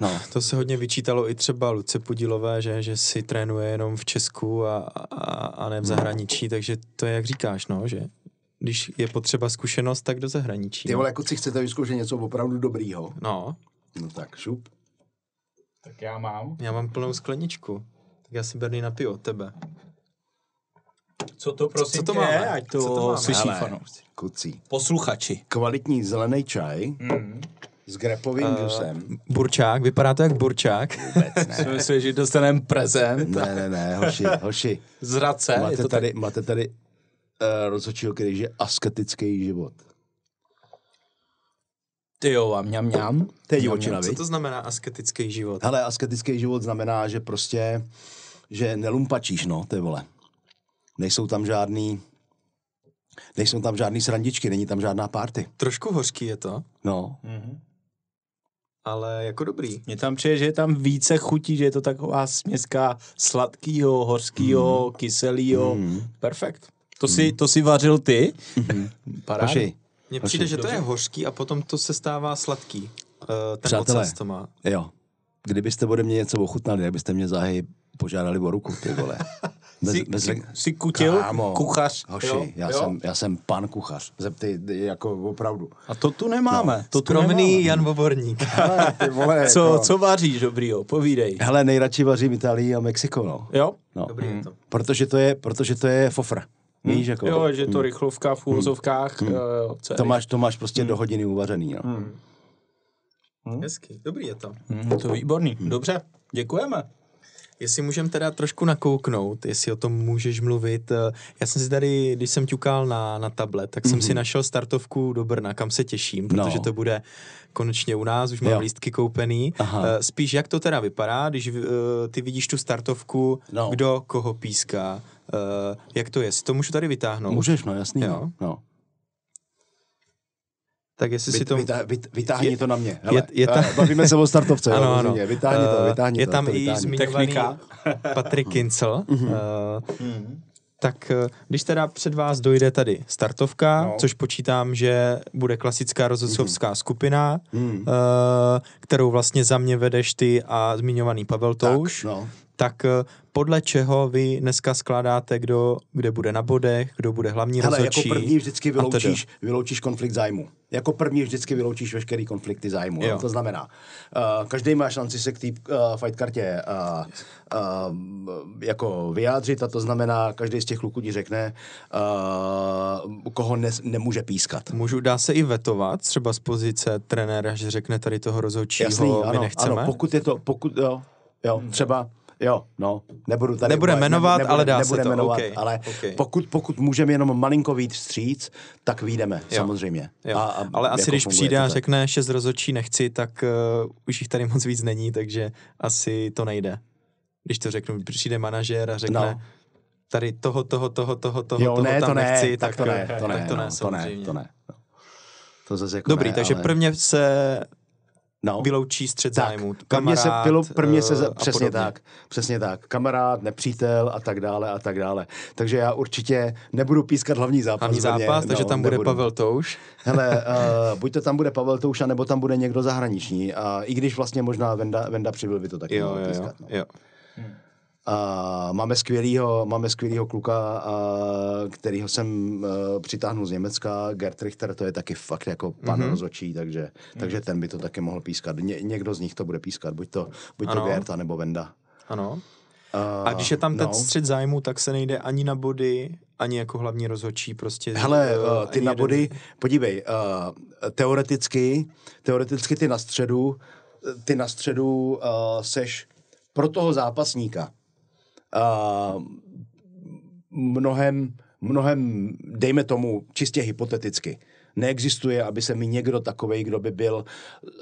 No. To se hodně vyčítalo i třeba Luce Pudilové, že, že si trénuje jenom v Česku a, a, a ne v zahraničí, takže to je, jak říkáš, no, že když je potřeba zkušenost, tak do zahraničí. Ty no. vole, jako si chcete vyzkoušet něco opravdu dobrýho. No. No tak, šup. Tak já mám. Já mám plnou skleničku. Tak já si berný napiju od tebe. Co to prosím Co to máme? Je? Ať to, to slyší fanoušci. Posluchači. Kvalitní zelený čaj. Mm. S grepovým uh, eh, džusem. Burčák, vypadá to jak burčák. Vůbec ne. [LAUGHS] Myslím, že dostaneme prezent. Ne, ne, ne, hoši, hoši. [LAUGHS] Z Máte, tady, tak... máte tady Eh, rozhodčího, který je asketický život. Ty jo, a mňam mňam. To je divočina, Co to znamená asketický život? Ale asketický život znamená, že prostě, že nelumpačíš, no, ty vole. Nejsou tam žádný, nejsou tam žádný srandičky, není tam žádná party. Trošku hořký je to. No. Mm-hmm. Ale jako dobrý. Mně tam přijde, že je tam více chutí, že je to taková směska sladkýho, hořkýho, mm. kyselýho. Mm. Perfekt. To si, hmm. to si vařil ty? mm [LAUGHS] Paráda. Mně přijde, že to je hořký a potom to se stává sladký. Uh, ten Přátelé, to má. jo. Kdybyste ode mě něco ochutnali, jak byste mě záhy požádali o ruku, ty vole. [LAUGHS] Bez, jsi, bez, jsi, kutil? Kámo, kuchař. Hoši, jo, já, jo? Jsem, já jsem pan kuchař. Zeptej, jako opravdu. A to tu nemáme. No, to tu nemáme. Jan Voborník. Ale, [LAUGHS] ty vole, co, jako... co vaříš, dobrýho? Povídej. Hele, nejradši vařím Itálii a Mexiko, no. Jo? No. Dobrý mm. je to. Protože to je, protože to je fofr. Hmm. Víš, jako, jo, že to hmm. rychlovka v úvozovkách. Hmm. Uh, to, máš, to máš prostě hmm. do hodiny uvařený. No. Hmm. Hmm. Hezky, dobrý je to. Hmm, je to výborný, hmm. dobře, děkujeme. Jestli můžem teda trošku nakouknout, jestli o tom můžeš mluvit. Eh, já jsem si tady, když jsem ťukal na, na tablet, tak mm-hmm. jsem si mhm. našel startovku do Brna, kam se těším, no. protože no. to bude konečně u nás, už mám jo. lístky koupený. Aha. Eh, spíš jak to teda vypadá, když uh, ty vidíš tu startovku, no. kdo koho píská, uh, jak to je, si to můžu tady vytáhnout? Můžeš, no jasný. Jo. No. no tak jestli si to... Vytá, vyt, vytáhni je, to na mě. je, je ta... Bavíme se o startovce, [LAUGHS] ano, ano. Rozumě. vytáhni to, eh, vytáhni je Je tam to, i zmiňovaný [LAUGHS] Patrik mhm. Kincel. uh, tak eh, když teda před vás dojde tady startovka, no. což počítám, že bude klasická rozhodcovská mm skupina, mm. uh, kterou vlastně za mě vedeš ty a zmiňovaný Pavel Touš, no tak eh, podle čeho vy dneska skládáte, kdo, kde bude na bodech, kdo bude hlavní Hele, jako rozhodčí? jako první vždycky vyloučíš, vyloučíš konflikt zájmu. Jako první vždycky vyloučíš veškerý konflikty zájmu. Jo. To znamená, uh, každý má šanci se k té uh, eh, fight kartě uh, uh, jako vyjádřit a to znamená, každý z těch kluků ti řekne, uh, koho ne, nemůže pískat. Můžu, dá se i vetovat třeba z pozice trenéra, že řekne tady toho rozhodčího, Jasný, ano, my nechceme? Ano, pokud je to, pokud, jo, jo, hmm. třeba Jo, no, nebudu tady... Nebude úplně, jako- jmenovat, nebude, ale dá nebude se to. okay, ale okay. Pokud, pokud můžeme jenom malinko víc stříc, tak vyjdeme, jo, samozřejmě. Jo. A, a ale asi jako když přijde a řekne šest rozhodčí nechci, tak uh, už jich tady moc víc není, takže asi to nejde. Když to řeknu, přijde manažer a řekne... No tady toho, toho, toho, toho, toho, jo, toho ne, tam to ne, nechci, tak, tak to ne, to ne, tak to ne, no, to ne, to ne. No. To zase jako Dobrý, ne, takže ale... prvně se No. Vyloučí střed tak. zájmu. Kamarád, se, bylo, prvně se, uh, přesně tak, přesně tak. Kamarád, nepřítel a tak dále a tak dále. Takže já určitě nebudu pískat hlavní zápas. Hlavní zápas, no, takže tam bude nebudu. Pavel Touš. [LAUGHS] Hele, uh, buď to tam bude Pavel Touš, nebo tam bude někdo zahraniční. A i když vlastně možná Venda, Venda přibyl by to taky jo, jo, pískat. No. Jo. A máme skvělýho, máme skvělýho kluka, a, kterýho jsem a, eh, přitáhnul z Německa, Gert Richter, to je taky fakt jako pan mm-hmm. rozočí, takže, mm-hmm. takže ten by to taky mohl pískat. Ně, někdo z nich to bude pískat, buď to, buď to Gert, nebo Venda. Ano. Uh, a když je tam ten no. střed zájmu, tak se nejde ani na body, ani jako hlavní rozhodčí prostě. Hele, uh, ty na jeden... body, podívej, uh, teoreticky, teoreticky ty na středu, ty na středu uh, seš pro toho zápasníka mnohem, mnohem, dejme tomu, čistě hypoteticky, neexistuje, aby se mi někdo takový, kdo by byl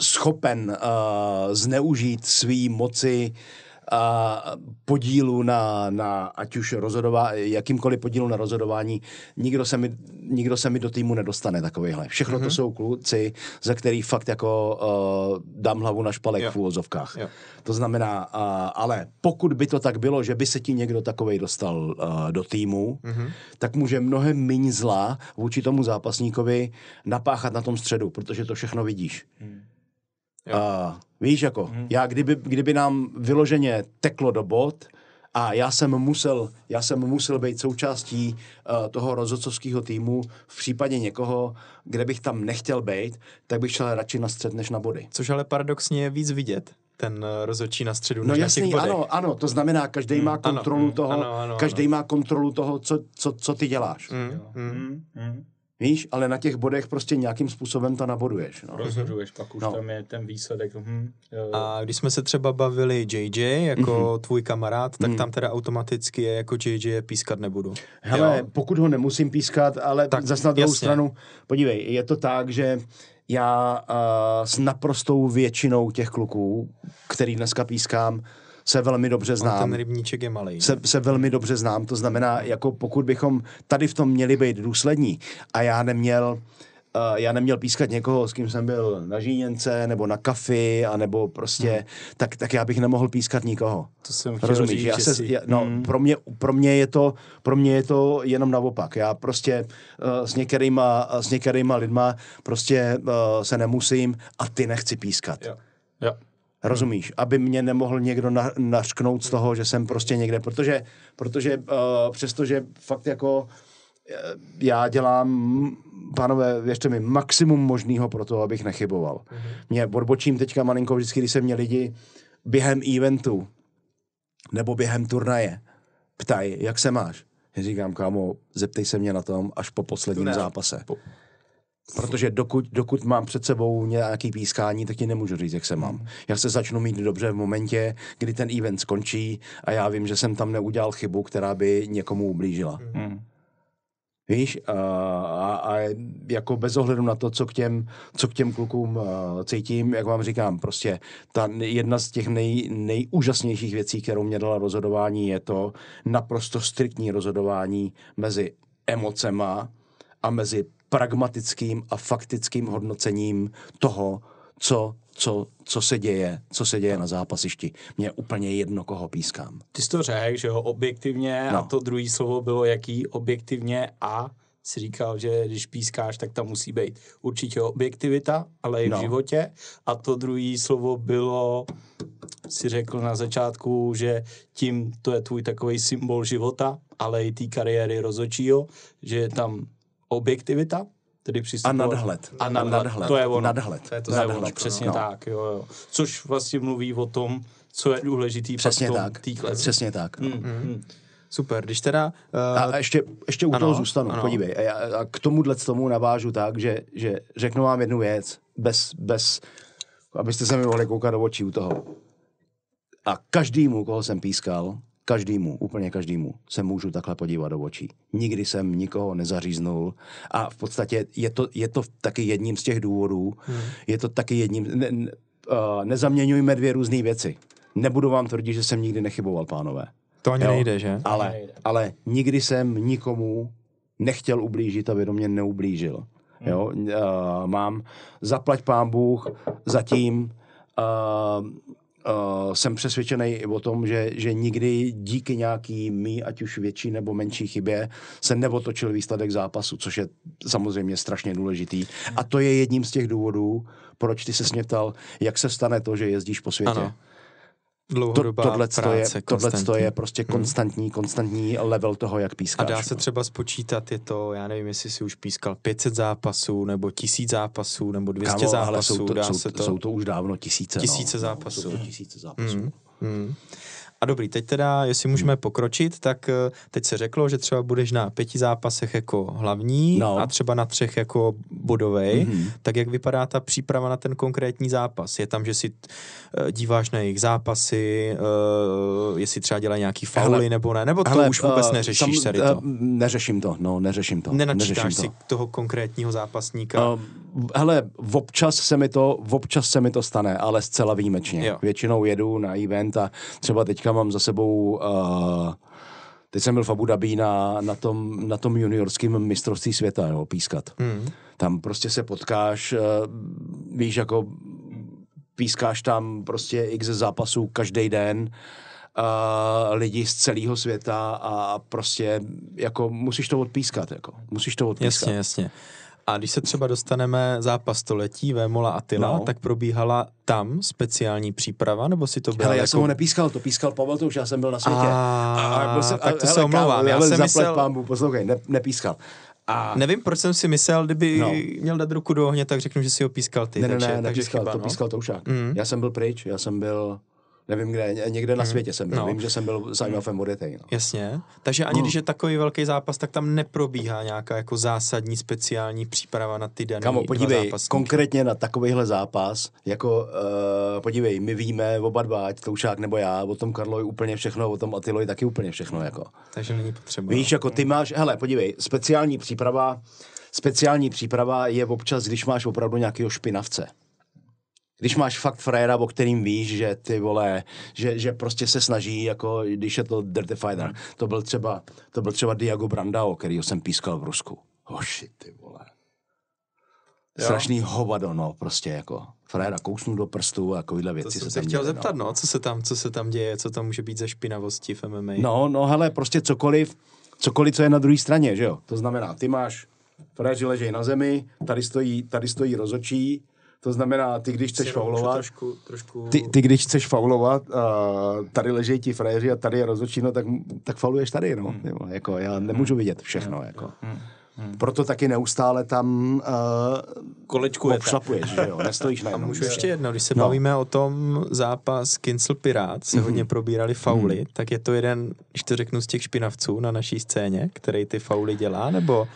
schopen uh, zneužít svý moci uh, a podílu na, na ať už rozhodová, jakýmkoliv podílu na rozhodování, nikdo se mi, nikdo se mi do týmu nedostane takovýhle. Všechno mm-hmm. to mhm. jsou kluci, za který fakt jako uh, dám hlavu na špalek jo. v úvozovkách. To znamená, uh, ale pokud by to tak bylo, že by se ti někdo takovej dostal uh, do týmu, mm-hmm. tak může mnohem méně zla vůči tomu zápasníkovi napáchat na tom středu, protože to všechno vidíš. Mm. Jo. Uh, Víš, jako, mm. já kdyby, kdyby nám vyloženě teklo do bod a já jsem musel, já jsem musel být součástí uh, toho rozhodcovského týmu v případě někoho, kde bych tam nechtěl být, tak bych šel radši na střed než na body. Což ale paradoxně je víc vidět ten eh, rozhodčí na středu. No jasný, ano, ano, to znamená, každý mm, má kontrolu ano, hmm, toho, ano, ano, každý má kontrolu toho, co, co, co ty děláš. Mm, mm, mm. Víš, ale na těch bodech prostě nějakým způsobem to naboduješ. No. Rozhoduješ, pak už no. tam je ten výsledek. Hm, A když jsme se třeba bavili JJ jako mm-hmm. tvůj kamarád, tak mm. tam teda automaticky je jako JJ pískat nebudu. Hele, jo. pokud ho nemusím pískat, ale tak, zas na druhou jasně. stranu, podívej, je to tak, že já uh, s naprostou většinou těch kluků, který dneska pískám, se velmi dobře znám. On ten rybníček je malý. Se, se velmi dobře znám, to znamená, jako pokud bychom tady v tom měli být důslední a já neměl eh, já neměl pískat někoho, s kým jsem byl na žíněnce, nebo na kafi, a nebo prostě, hmm. tak, tak já bych nemohl pískat nikoho. To jsem chtěl Rozumíš? Říct, já se, já, no, hmm. pro, mě, pro, mě je to, pro mě je to jenom naopak. Já prostě uh, s, některýma, s některýma lidma prostě uh, se nemusím a ty nechci pískat. Jo. Jo. Hmm. Rozumíš? Aby mě nemohl někdo na, nařknout z toho, že jsem prostě někde, protože, protože uh, přestože fakt jako eh, já dělám, pánové, věřte mi, maximum možného pro to, abych nechyboval. Mm-hmm. Mě odbočím teďka malinko vždycky, když se mě lidi během eventu nebo během turnaje ptají, jak se máš. Já říkám, kámo, zeptej se mě na tom až po posledním ne, zápase. Po, Protože dokud, dokud mám před sebou nějaký pískání, tak ti nemůžu říct, jak se mám. Hmm. Já se začnu mít dobře v momentě, kdy ten event skončí a já vím, že jsem tam neudělal chybu, která by někomu ublížila. Mm. Víš, a, a, a jako bez ohledu na to, co k těm, co k těm klukům eh, cítím, jak vám říkám, prostě ta jedna z těch nej, nejúžasnějších věcí, kterou mě dala rozhodování, je to naprosto striktní rozhodování mezi emocema a mezi pragmatickým a faktickým hodnocením toho, co, co, co se děje, co se děje na zápasišti. Mě úplně jedno, koho pískám. Ty jsi to řekl, že jo, objektivně no. a to druhé slovo bylo jaký objektivně a si říkal, že když pískáš, tak tam musí být určitě objektivita, ale i v no. životě. A to druhé slovo bylo, si řekl na začátku, že tím to je tvůj takový symbol života, ale i té kariéry rozočího, že je tam objektivita, tedy přistupovat... A nadhled. A nadhled. nadhled. To je ono. Nadhled. To je to nadhled. Zavonač, přesně no. tak. Jo, jo. Což vlastně mluví o tom, co je důležitý přesně pak tak. Týkle. Přesně tak. No. Mm, mhm. mm. Super, když teda... Uh... A eh, ještě, ještě u ano, toho zůstanu, ano. podívej. A, já, a k tomuhle tomu navážu tak, že, že řeknu vám jednu věc, bez, bez, abyste se mi mohli koukat do očí u toho. A každému, koho jsem pískal, Každému, úplně každému se můžu takhle podívat do očí. Nikdy jsem nikoho nezaříznul a v podstatě je to, je to taky jedním z těch důvodů, hmm. je to taky jedním, ne, ne, uh, nezaměňujme dvě různé věci. Nebudu vám tvrdit, že jsem nikdy nechyboval, pánové. To ani jo? nejde, že? Ale, nejde. ale nikdy jsem nikomu nechtěl ublížit a vědomě neublížil. Hmm. Jo? Uh, mám zaplať pán Bůh zatím uh, eh, Eh, jsem přesvědčený o tom, že, že nikdy díky nějaký mý, ať už větší nebo menší chybě, se neotočil výsledek zápasu, což je samozřejmě strašně důležitý. A to je jedním z těch důvodů, proč ty se mě jak se stane to, že jezdíš po světě. Ano dlouhodobá to, tohle práce. Je, tohle to je prostě mhm. konstantní, hmm. konstantní level toho, jak pískáš. A dá se no. třeba spočítat, je to, já nevím, jestli si už pískal 500 zápasů, nebo 1000 zápasů, nebo 200 Kámo, zápasů. jsou to, dá jsou, se to... jsou to už dávno tisíce. Tisíce no. zápasů. Jsou to tisíce mhm, zápasů. Hmm. Hmm. A dobrý, teď teda, jestli hmm. můžeme pokročit, tak eh, teď se řeklo, že třeba budeš na pěti zápasech jako hlavní no. a třeba na třech jako bodovej. Mm-hmm. Tak jak vypadá ta příprava na ten konkrétní zápas? Je tam, že si eh, díváš na jejich zápasy, eh, jestli třeba dělají nějaký fauly hele, nebo ne? Nebo to hele, už vůbec neřešíš tam, tady to? Neřeším to, no, neřeším to. Nenačítáš neřeším si to. toho konkrétního zápasníka? Uh, hele, občas se mi to, občas se mi to stane, ale zcela výjimečně. Jo. Většinou jedu na event a třeba teďka teďka mám za sebou uh, Teď jsem byl v Abu Dhabi na, na, tom, na tom juniorském mistrovství světa, jo, pískat. Mm. Tam prostě se potkáš, uh, víš, jako pískáš tam prostě x zápasů každý den, uh, lidi z celého světa a prostě jako musíš to odpískat, jako. Musíš to odpískat. Jasně, jasně. A když se třeba dostaneme zápas století Vémola Atila, no. tak probíhala tam speciální příprava, nebo si to bylo? Ale já jako... jsem ho nepískal, to pískal Pavel, to už já jsem byl na světě. A, a, byl jsem, tak to hele, se omlouvám. já jsem myslel... Pámbu, poslouchej, ne, nepískal. A... Nevím, proč jsem si myslel, kdyby no. měl dát ruku do ohně, tak řeknu, že si ho pískal ty. Ne, ne, ne, takže, ne, takže pískal, chyba, to no? pískal Toušák. Mm. Já jsem byl pryč, já jsem byl nevím kde, někde na mhm. světě jsem byl, no. vím, že jsem byl za IMFem hmm. odjetej. No. Jasně, takže ani hmm. když je takový velký zápas, tak tam neprobíhá nějaká jako zásadní speciální příprava na ty dané Kamo, podívej, konkrétně na takovýhle zápas, jako uh, podívej, my víme oba dva, ať ušák nebo já, o tom Karlovi úplně všechno, o tom Atiloji taky úplně všechno. Jako. Takže není potřeba. Víš, jako ty máš, hele, podívej, speciální příprava, speciální příprava je občas, když máš opravdu nějakého špinavce když máš fakt frajera, o kterým víš, že ty vole, že, že prostě se snaží, jako když je to Dirty Fighter, hmm. to byl třeba, to byl třeba Diago Brandao, který jsem pískal v Rusku. Hoši, ty vole. Jo. Strašný hovado, no, prostě jako. Frajera kousnu do prstu a takovýhle věci. To jsem se, se chtěl děle, no. zeptat, no. no. co se tam, co se tam děje, co tam může být za špinavosti v MMA. No, no, hele, prostě cokoliv, cokoliv, co je na druhé straně, že jo. To znamená, ty máš frajeři ležej na zemi, tady stojí, tady stojí rozočí, to znamená, ty když chceš faulovat, trošku, trošku... Ty, ty, když chceš faulovat, a tady leží ti frajeři a tady je rozhodčíno, tak, tak fauluješ tady, no. Hmm. Jo, jako, já nemůžu hmm. vidět všechno, hmm. jako. Hmm. Hmm. Proto taky neustále tam uh, kolečku obšlapuješ, že jo, [LAUGHS] nestojíš na jednom. A můžu ještě jedno, když se no. bavíme o tom zápas Kincel Pirát, se mm-hmm. hodně probírali fauly, mm-hmm. tak je to jeden, když to řeknu, z těch špinavců na naší scéně, který ty fauly dělá, nebo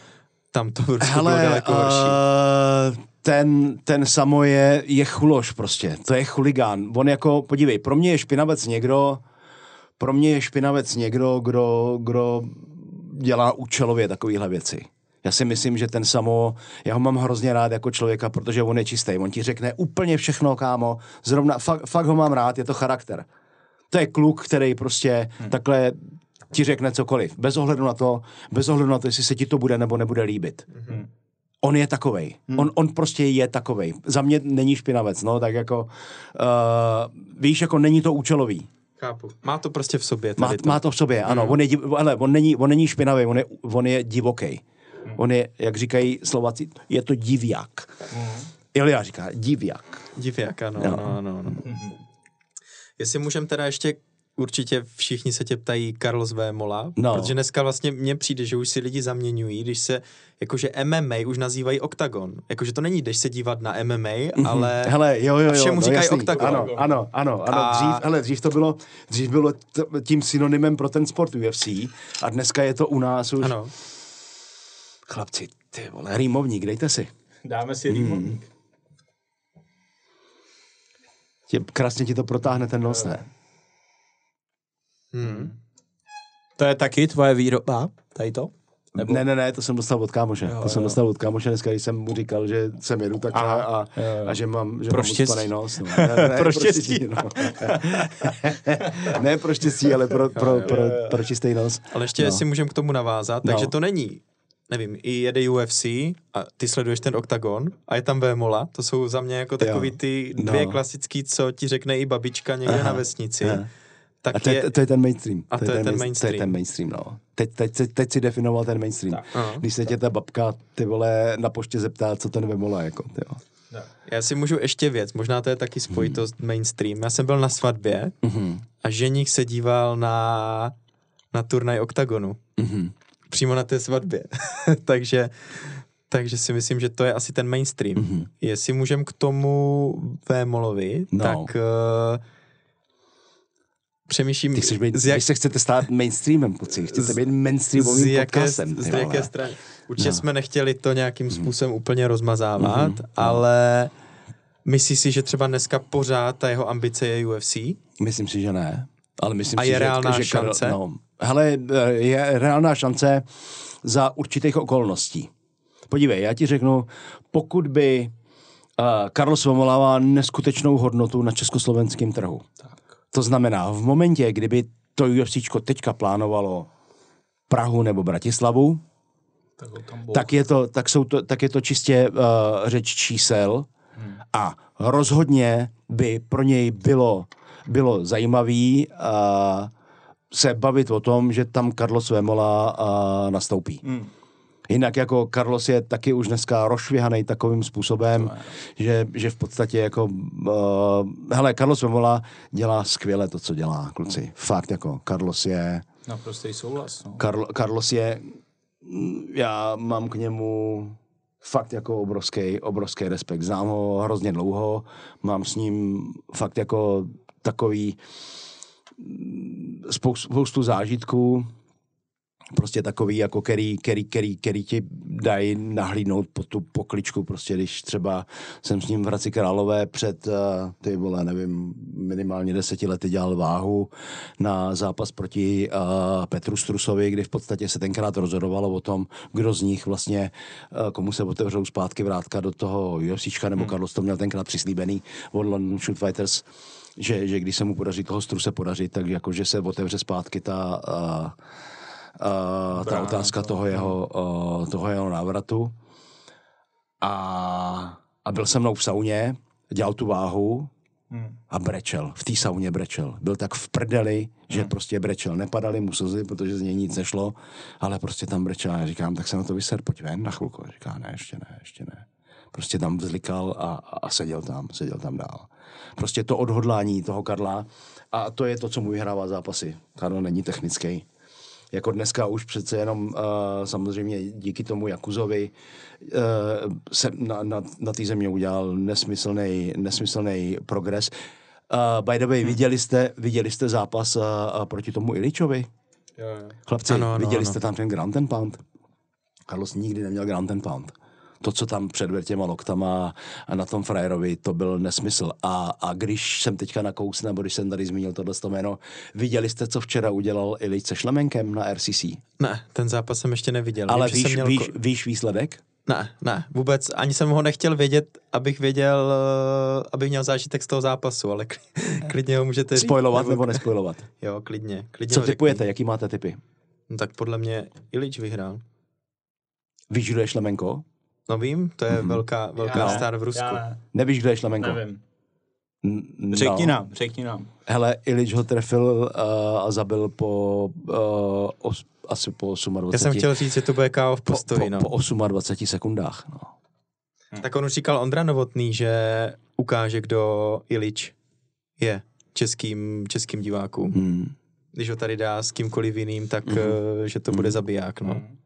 tam to v Rusku Hele, bylo daleko horší. Uh, ten, ten samo je, je chulož prostě, to je chuligán. On jako, podívej, pro mě je špinavec někdo, pro mě je špinavec někdo, kdo, kdo dělá účelově takovéhle věci. Já si myslím, že ten samo, já ho mám hrozně rád jako člověka, protože on je čistý. On ti řekne úplně všechno, kámo. Zrovna, fakt, fakt ho mám rád, je to charakter. To je kluk, který prostě hmm. takhle ti řekne cokoliv. Bez ohledu na to, bez ohledu na to, jestli se ti to bude nebo nebude líbit. Mm-hmm. On je takovej. Hmm. On, on prostě je takovej. Za mě není špinavec, no, tak jako, uh, víš, jako není to účelový. Chápu. Má to prostě v sobě. Má, to. má to v sobě, mhm. ano. Hmm. On, je, ale on, není, on není špinavý, on je, on je divoký. Hmm. On je, jak říkají Slováci, je to divjak. Hmm. Ilja říká divjak. Divjak, ano, no. ano, ano. ano. Hmm. Jestli můžeme teda ještě určitě všichni se tě ptají Carlos Vémola, no. protože dneska vlastně mně přijde, že už si lidi zaměňují, když se jakože MMA už nazývají oktagon. Jakože to není, když se dívat na MMA, mm-hmm. ale hele, jo, jo, jo, všemu no, říkají oktagon. Ano, ano, ano. ano. A... Dřív, hele, dřív to bylo, dřív bylo tím synonymem pro ten sport UFC a dneska je to u nás už... Ano. Chlapci, ty vole, rýmovník, dejte si. Dáme si rýmovník. Hmm. Tě, krásně ti to protáhne ten nos, ne? Eh, Hmm. hmm. To je taky tvoje výroba, tady to? Nebo? Ne, ne, ne, to jsem dostal od kámoše. Jo, to jo. jsem dostal od kámoše dneska, když jsem mu říkal, že jsem jedu tak a, a, a, že mám, že pro mám štěstí. nos. No. [LAUGHS] Ne, ne, pro štěstí. no. ne pro štěstí, ale pro, pro, pro, pro, pro čistý nos. Ale ještě no. si můžem k tomu navázat, no. takže no. to není nevím, i jede UFC a ty sleduješ ten oktagon a je tam Vémola, to jsou za mě jako takový ty no. dvě no. klasický, co ti řekne i babička někde Aha. na vesnici. Ne tak a to, je, to je ten mainstream. A to, to je, ten mainstream. To je ten mainstream, no. Teď, teď, teď, teď si definoval ten mainstream. Tak, Když se tak. tě ta babka, ty vole, na poště zeptá, co ten vemola, jako, ty jo. Já si můžu ještě věc, možná to je taky spojitost hmm. mainstream. Já jsem byl na svatbě hmm. a ženich se díval na, na turnaj OKTAGONu. Hmm. Přímo na té svatbě. [LAUGHS] takže, takže si myslím, že to je asi ten mainstream. Hmm. Jestli můžem k tomu Vémolovi, no. tak... Uh, přemýšlím... Ty chceš být, z jak... Když se chcete stát mainstreamem, kluci, chcete být mainstreamovým z jaké, podcastem. Z jaké ale. strany? No. Určitě no. jsme nechtěli to nějakým mhm. způsobem mm. úplně rozmazávat, mm-hmm. ale myslíš si, že třeba dneska pořád ta jeho ambice je UFC? Myslím si, že ne. Ale myslím a je si, reálná že, šance? Že, no, hele, eh, je reálná šance za určitých okolností. Podívej, já ti řeknu, pokud by uh, eh, Karl Svomolává neskutečnou hodnotu na československém trhu. Tak to znamená, v momentě, kdyby to UFC teďka plánovalo Prahu nebo Bratislavu, tak, tak, je, to, tak, jsou to, tak je to čistě uh, řeč čísel hmm. a rozhodně by pro něj bylo, bylo zajímavý uh, se bavit o tom, že tam Karlo Svémola uh, nastoupí. Hmm. Jinak jako Carlos je taky už dneska rošvihaný takovým způsobem, že, že v podstatě jako... Uh, hele, Carlos Vemola dělá skvěle to, co dělá, kluci. Hmm. Fakt, jako Carlos je... Naprostý no, souhlas. No. Karl, Carlos je... Já mám k němu fakt jako obrovský, obrovský respekt. Znám ho hrozně dlouho, mám s ním fakt jako takový mm, spoustu, spoustu zážitků prostě takový, jako který, který, který, který ti dají nahlídnout po tu pokličku, prostě když třeba jsem s ním v Hradci Králové před, eh, ty vole, nevím, minimálně deseti lety dělal váhu na zápas proti uh, Petru Strusovi, kdy v podstatě se tenkrát rozhodovalo o tom, kdo z nich vlastně, uh, komu se otevřou zpátky vrátka do toho Josička, nebo hmm. Carlos to měl tenkrát přislíbený od London Shoot Fighters, že, že když se mu podaří toho Struse podařit, tak jako, že se otevře zpátky ta uh, Eh, ta otázka no. toho jeho, uh, toho jeho návratu. A, a byl se mnou v sauně, dělal tu váhu hmm. a brečel. V té sauně brečel. Byl tak v prdeli, že hmm. prostě brečel. Nepadaly mu slzy, protože z něj nic nešlo, ale prostě tam brečel. A já říkám, tak se na to vyser, pojď ven na chvilku. A říká, ne, ještě ne, ještě ne. Prostě tam vzlikal a, a seděl tam, seděl tam dál. Prostě to odhodlání toho Karla a to je to, co mu vyhrává zápasy. Karlo není technický jako dneska už přece jenom uh, samozřejmě díky tomu Jakuzovi uh, se na, na, na té země udělal nesmyslný, nesmyslný progres. Uh, by the way, hmm. viděli, jste, viděli jste zápas uh, uh, proti tomu Iličovi? Jo, jo. Chlapci, ano, ano, viděli ano. jste tam ten Grand and Pound? Carlos nikdy neměl Grand and Pound to, co tam předvedl těma loktama a na tom frajerovi, to byl nesmysl. A, a když jsem teďka nakousl, nebo když jsem tady zmínil tohle jméno, viděli jste, co včera udělal Ilič se Šlemenkem na RCC? Ne, ten zápas jsem ještě neviděl. Ale Vím, víš, měl... víš, víš výsledek? Ne, ne, vůbec. Ani jsem ho nechtěl vědět, abych věděl, eh, abych měl zážitek z toho zápasu, ale [LAUGHS] klidně ho můžete... Spojlovat nebo nespojlovat? [LAUGHS] Jo, klidně. klidně Co typujete? Jaký máte typy? No, tak podle mě Ilič vyhrál. Vyžuduješ Lemenko? No vím, to je mm-hmm. velká, velká já, star v Rusku. Já. Nevíš, kde je Šlemenko? Nevím. No. Řekni nám, řekni nám. Hele, Ilič ho trefil uh, a zabil po uh, os, asi po 28. Já jsem chtěl říct, že to bude KO v postoji. Po, po, no. po 28 sekundách. No. Hm. Tak on už říkal Ondra Novotný, že ukáže, kdo Ilič je českým, českým divákům. Hmm. Když ho tady dá s kýmkoliv jiným, tak hmm. Eh, že to hmm. bude zabiják. No. Hmm.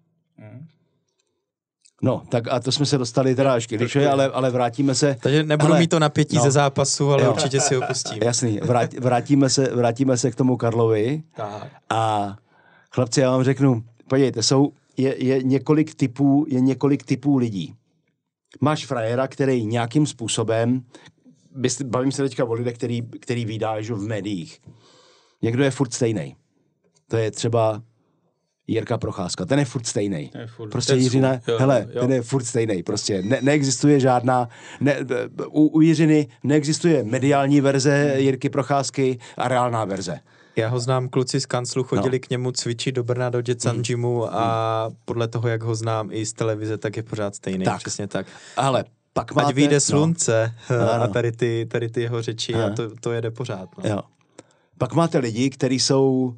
No, tak a to jsme se dostali teda až když, ale, ale vrátíme se... Takže nebudu ale, mít to napětí no, ze zápasu, ale jo. určitě si ho pustím. Jasný, vrát, vrátíme, se, vrátíme se k tomu Karlovi tak. a chlapci, já vám řeknu, podívejte, jsou, je, je, několik typů, je několik typů lidí. Máš frajera, který nějakým způsobem, bavím se teďka o lidech, který, který vydáš v médiích. Někdo je furt stejný. To je třeba Jirka Procházka. Ten je furt stejný. Prostě ten Jiřina, svůj, jo, hele, jo. ten je furt stejný. Prostě ne, neexistuje žádná, ne, u, u Jiřiny neexistuje mediální verze Jirky Procházky a reálná verze. Já ho znám, kluci z kanclu chodili no. k němu cvičit do Brna, do Jetsan mm. Gymu hmm. a podle toho, jak ho znám i z televize, tak je pořád stejný, tak. přesně tak. Ale pak máte... Ať vyjde no. slunce no. [LAUGHS] a, a tady ty, tady ty jeho řeči a, a to, to jede pořád. No. Jo. Pak máte lidi, kteří jsou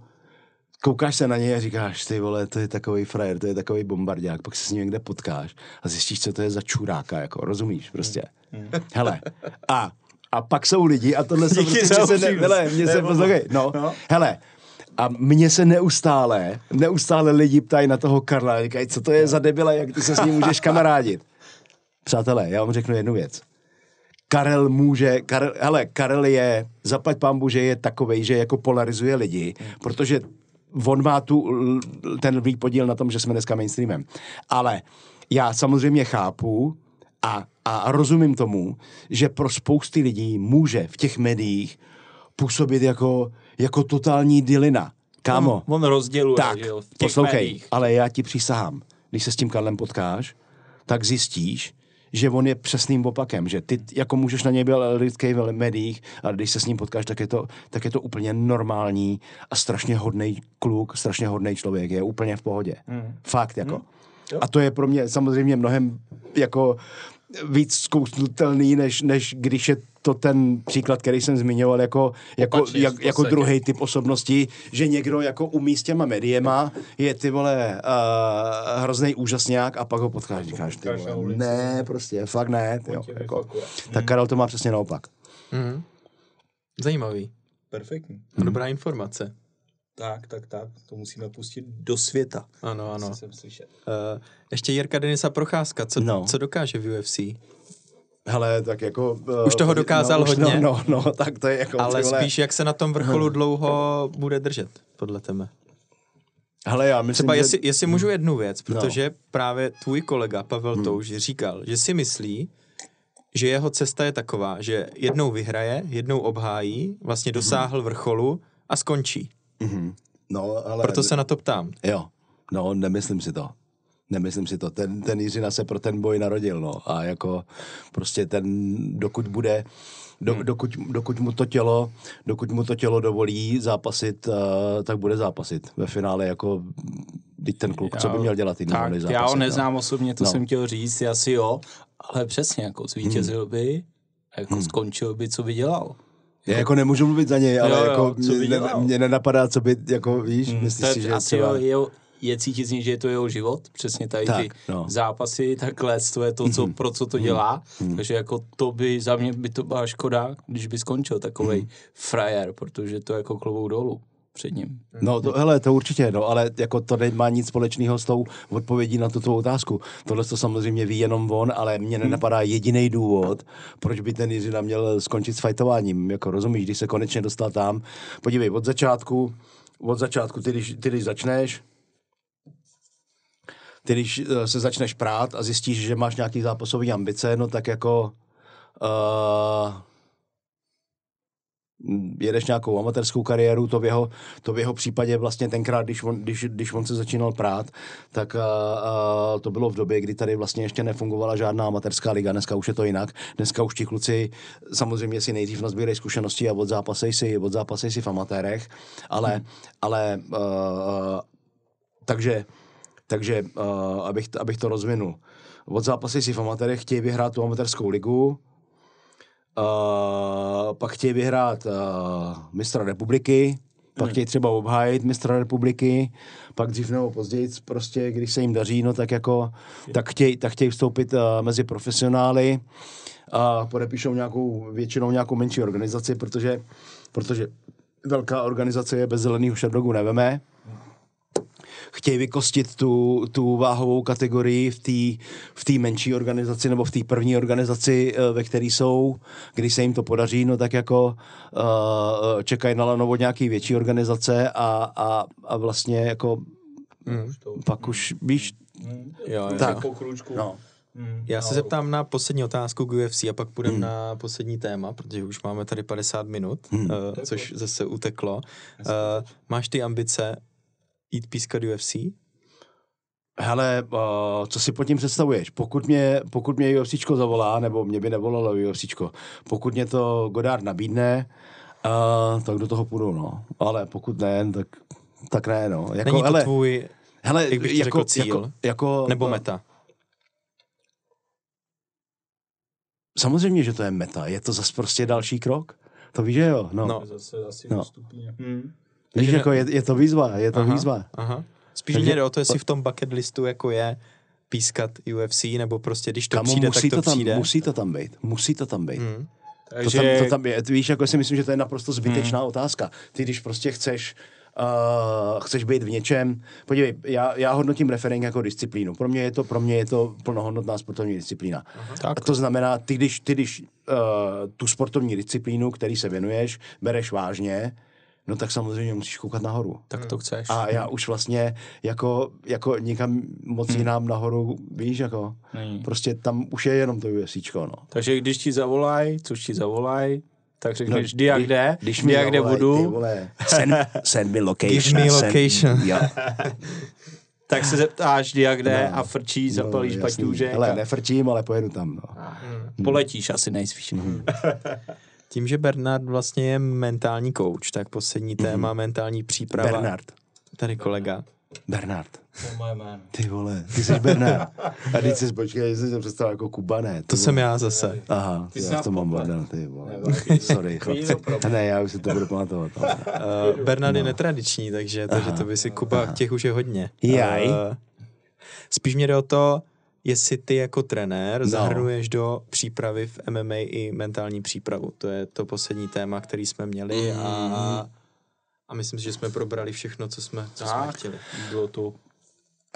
koukáš se na něj a říkáš, ty vole, to je takový frajer, to je takový bombardák, pak se s ním někde potkáš a zjistíš, co to je za čuráka, jako, rozumíš, prostě. Hmm. hmm. Hele, a, a pak jsou lidi a tohle se prostě se ne, hele, mě se no, no, hele, a mě se neustále, neustále lidi ptají na toho Karla, říkají, co to je za debila, jak ty se s ním můžeš kamarádit. Přátelé, já vám řeknu jednu věc. Karel může, Karel, hele, Karel je, zaplať pán že je takovej, že jako polarizuje lidi, hmm. protože on má tu, ten lvý podíl na tom, že jsme dneska mainstreamem. Ale já samozřejmě chápu a, a rozumím tomu, že pro spousty lidí může v těch médiích působit jako, jako totální dilina. Kámo. On, on rozděluje. Tak, jo, v těch poslouchej, médiích. ale já ti přísahám, když se s tím Karlem potkáš, tak zjistíš, že on je přesným opakem, že ty jako můžeš na něj být lidský v médiích, ale když se s ním potkáš, tak je to, tak je to úplně normální a strašně hodný kluk, strašně hodný člověk, je úplně v pohodě. Mm. Fakt jako. Mm. A to je pro mě samozřejmě mnohem jako víc zkousnutelný, než, než když je to ten příklad, který jsem zmiňoval jako, jako, jak, jako druhý typ osobnosti, že někdo jako umí s těma mediema, je ty vole uh, eh, hrozný úžasňák a pak ho potkáš, říkáš ty vole, ne, prostě, fakt ne, ty jo, jako. tak Karel to má přesně naopak. Mm-hmm. Zajímavý. Perfektní. Dobrá informace. Tak, tak, tak. To musíme pustit do světa. Ano, ano. Jsem slyšet. Uh, ještě Jirka Denisa Procházka. Co, no. co dokáže v UFC? Hele, tak jako... Uh, už toho dokázal no, hodně. No, no, no, tak to je jako... Ale tyhle... spíš, jak se na tom vrcholu hmm. dlouho bude držet, podle tebe. Hele, já myslím, Třeba že... jestli, jestli můžu hmm. jednu věc, no. protože no. právě tvůj kolega Pavel hmm. Touž říkal, že si myslí, že jeho cesta je taková, že jednou vyhraje, jednou obhájí, vlastně hmm. dosáhl vrcholu a skončí. Mm-hmm. No, ale... Proto se na to ptám. Jo, no nemyslím si to. Nemyslím si to. Ten, ten Jiřina se pro ten boj narodil, no. A jako prostě ten, dokud bude, do, hmm. dokud, dokud, mu to tělo, dokud mu to tělo dovolí zápasit, uh, tak bude zápasit. Ve finále jako Teď ten kluk, já, co by měl dělat jiný tak, Já ho no. neznám no. osobně, to no. jsem chtěl říct, asi jo, ale přesně, jako zvítězil hmm. by, jako hmm. skončil by, co by dělal. Já jako nemůžu mluvit za něj, ale jo, jo, jako co mě, ne, mě nenapadá, co by, jako víš, hmm, myslíš si, že asi třeba... jo je cítit z ní, že je to jeho život, přesně tady tak, ty no. zápasy, takhle, to je to, co, mm-hmm. pro co to dělá, mm-hmm. takže jako to by, za mě by to byla škoda, když by skončil takový mm-hmm. frajer, protože to je jako klobou dolů před ním. No to, hele, to určitě, no, ale jako to nemá nic společného s tou odpovědí na tuto otázku. Tohle to samozřejmě ví jenom on, ale mě mhm. nenapadá jediný důvod, proč by ten Jiřina měl skončit s fajtováním. Jako rozumíš, když se konečně dostal tam. Podívej, od začátku, od začátku, ty když, ty když začneš, ty když eh, se začneš prát a zjistíš, že máš nějaký zápasový ambice, no tak jako uh, jedeš nějakou amatérskou kariéru, to v jeho, to v jeho případě vlastně tenkrát, když on, když, když on se začínal prát, tak a, a, to bylo v době, kdy tady vlastně ještě nefungovala žádná amatérská liga, dneska už je to jinak, dneska už ti kluci samozřejmě si nejdřív nazbírají zkušenosti a zápasej si, zápasej si v amatérech, ale, hmm. ale a, a, takže, takže a, abych, abych to rozvinul, odzápasej si v amatérech, chtějí vyhrát tu amatérskou ligu, Uh, pak chtějí vyhrát uh, mistra republiky, pak hmm. chtějí třeba obhájit mistra republiky, pak dřív nebo později, prostě, když se jim daří, no tak jako, tak chtějí, tak chtějí vstoupit uh, mezi profesionály a podepíšou nějakou, většinou nějakou menší organizaci, protože, protože velká organizace je bez zeleného šadogu neveme chtějí vykostit tu, tu váhovou kategorii v té v tý menší organizaci nebo v té první organizaci, eh, ve které jsou. Když se jim to podaří, no tak jako uh, čekají na lanovo nějaký větší organizace a, a, a vlastně jako mm. pak už hmm. víš, mm. jo, tak. No. Hmm. Já se no. zeptám na poslední otázku k UFC a pak půjdeme hmm. na poslední téma, protože už máme tady 50 minut, hmm. uh, což zase uteklo. Uh, máš ty ambice jít pískat UFC? Hele, uh, co si pod tím představuješ? Pokud mě, pokud mě UFC zavolá, nebo mě by nevolalo UFC, pokud mě to Godard nabídne, uh, tak do toho půjdu, no. Ale pokud ne, tak, tak ne, no. Jako, Není to hele, tvůj, hele, jak bych jako, řekl, cíl? Jako, jako, nebo eh, meta? Samozřejmě, že to je meta. Je to zase prostě další krok. To víš, že jo? No. no. Zase asi no. Hmm. Víš, jako je, je to výzva, je to aha, výzva. Aha. Spíš Takže... mě jde o to, jestli v tom bucket listu jako je pískat UFC, nebo prostě když to Kamu, přijde, musí tak to, to tam, přijde. Musí to tam být, musí to tam být. Hmm. Takže... To, tam, to tam je, víš, jako si myslím, že to je naprosto zbytečná hmm. otázka. Ty když prostě chceš Uh, chceš být v něčem. Podívej, já, já hodnotím refering jako disciplínu. Pro mě je to, pro mě je to plnohodnotná sportovní disciplína. Uh-huh. A to znamená, ty když, ty, když uh, tu sportovní disciplínu, který se věnuješ, bereš vážně, no tak samozřejmě musíš koukat nahoru. Tak to hmm. chceš. A já už vlastně jako, jako nikam moc hmm. jinám nahoru, víš, jako. Není. Prostě tam už je jenom to UFCčko, no. Takže když ti zavolaj, což ti zavolaj, tak řekneš, no, kdy a kde, když mi kde budu. Vole, send, [LAUGHS] send me location. Give me location. Send, [LAUGHS] tak se zeptáš, kdy a kde no, a frčí, no, zapalíš no, Ale nefrčím, ale pojedu tam. No. Hmm. Poletíš asi nejspíš. No. Hmm. [LAUGHS] Tím, že Bernard vlastně je mentální kouč, tak poslední mm-hmm. téma, mentální příprava. Bernard. Tady kolega. Bernard. Ty vole, ty jsi Bernard. [LAUGHS] A teď jsi, počkej, jsi se představil jako Kubané. To, jsem já zase. Aha, ty já v tom mám Bernard, ty vole. Sorry, chlapci. Ne, já už si to budu pamatovat. Uh, Bernard no. je netradiční, takže, aha, takže to by si Kuba, aha. těch už je hodně. Jaj. Uh, spíš mě jde o to, jestli ty jako trenér no. zahrnuješ do přípravy v MMA i mentální přípravu. To je to poslední téma, který jsme měli mm. a, mhm. a myslím si, že jsme probrali všechno, co jsme, co jsme chtěli. Bylo to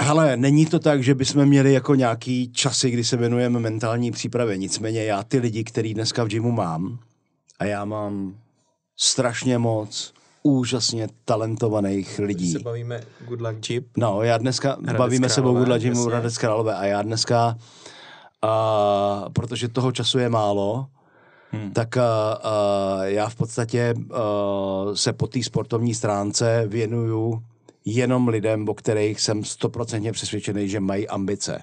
Hele, není to tak, že bychom měli jako nějaký časy, kdy se věnujeme mentální přípravě. Nicméně já ty lidi, který dneska v gymu mám, a já mám strašně moc úžasně talentovaných lidí. Když se bavíme Good Luck Jeep. No, já dneska Hradec bavíme se o Good Luck Jeepu Hradec Králové a já dneska, uh, protože toho času je málo, Hmm. tak uh, uh, já v podstatě uh, se po té sportovní stránce věnuju jenom lidem, o kterých jsem stoprocentně přesvědčený, že mají ambice.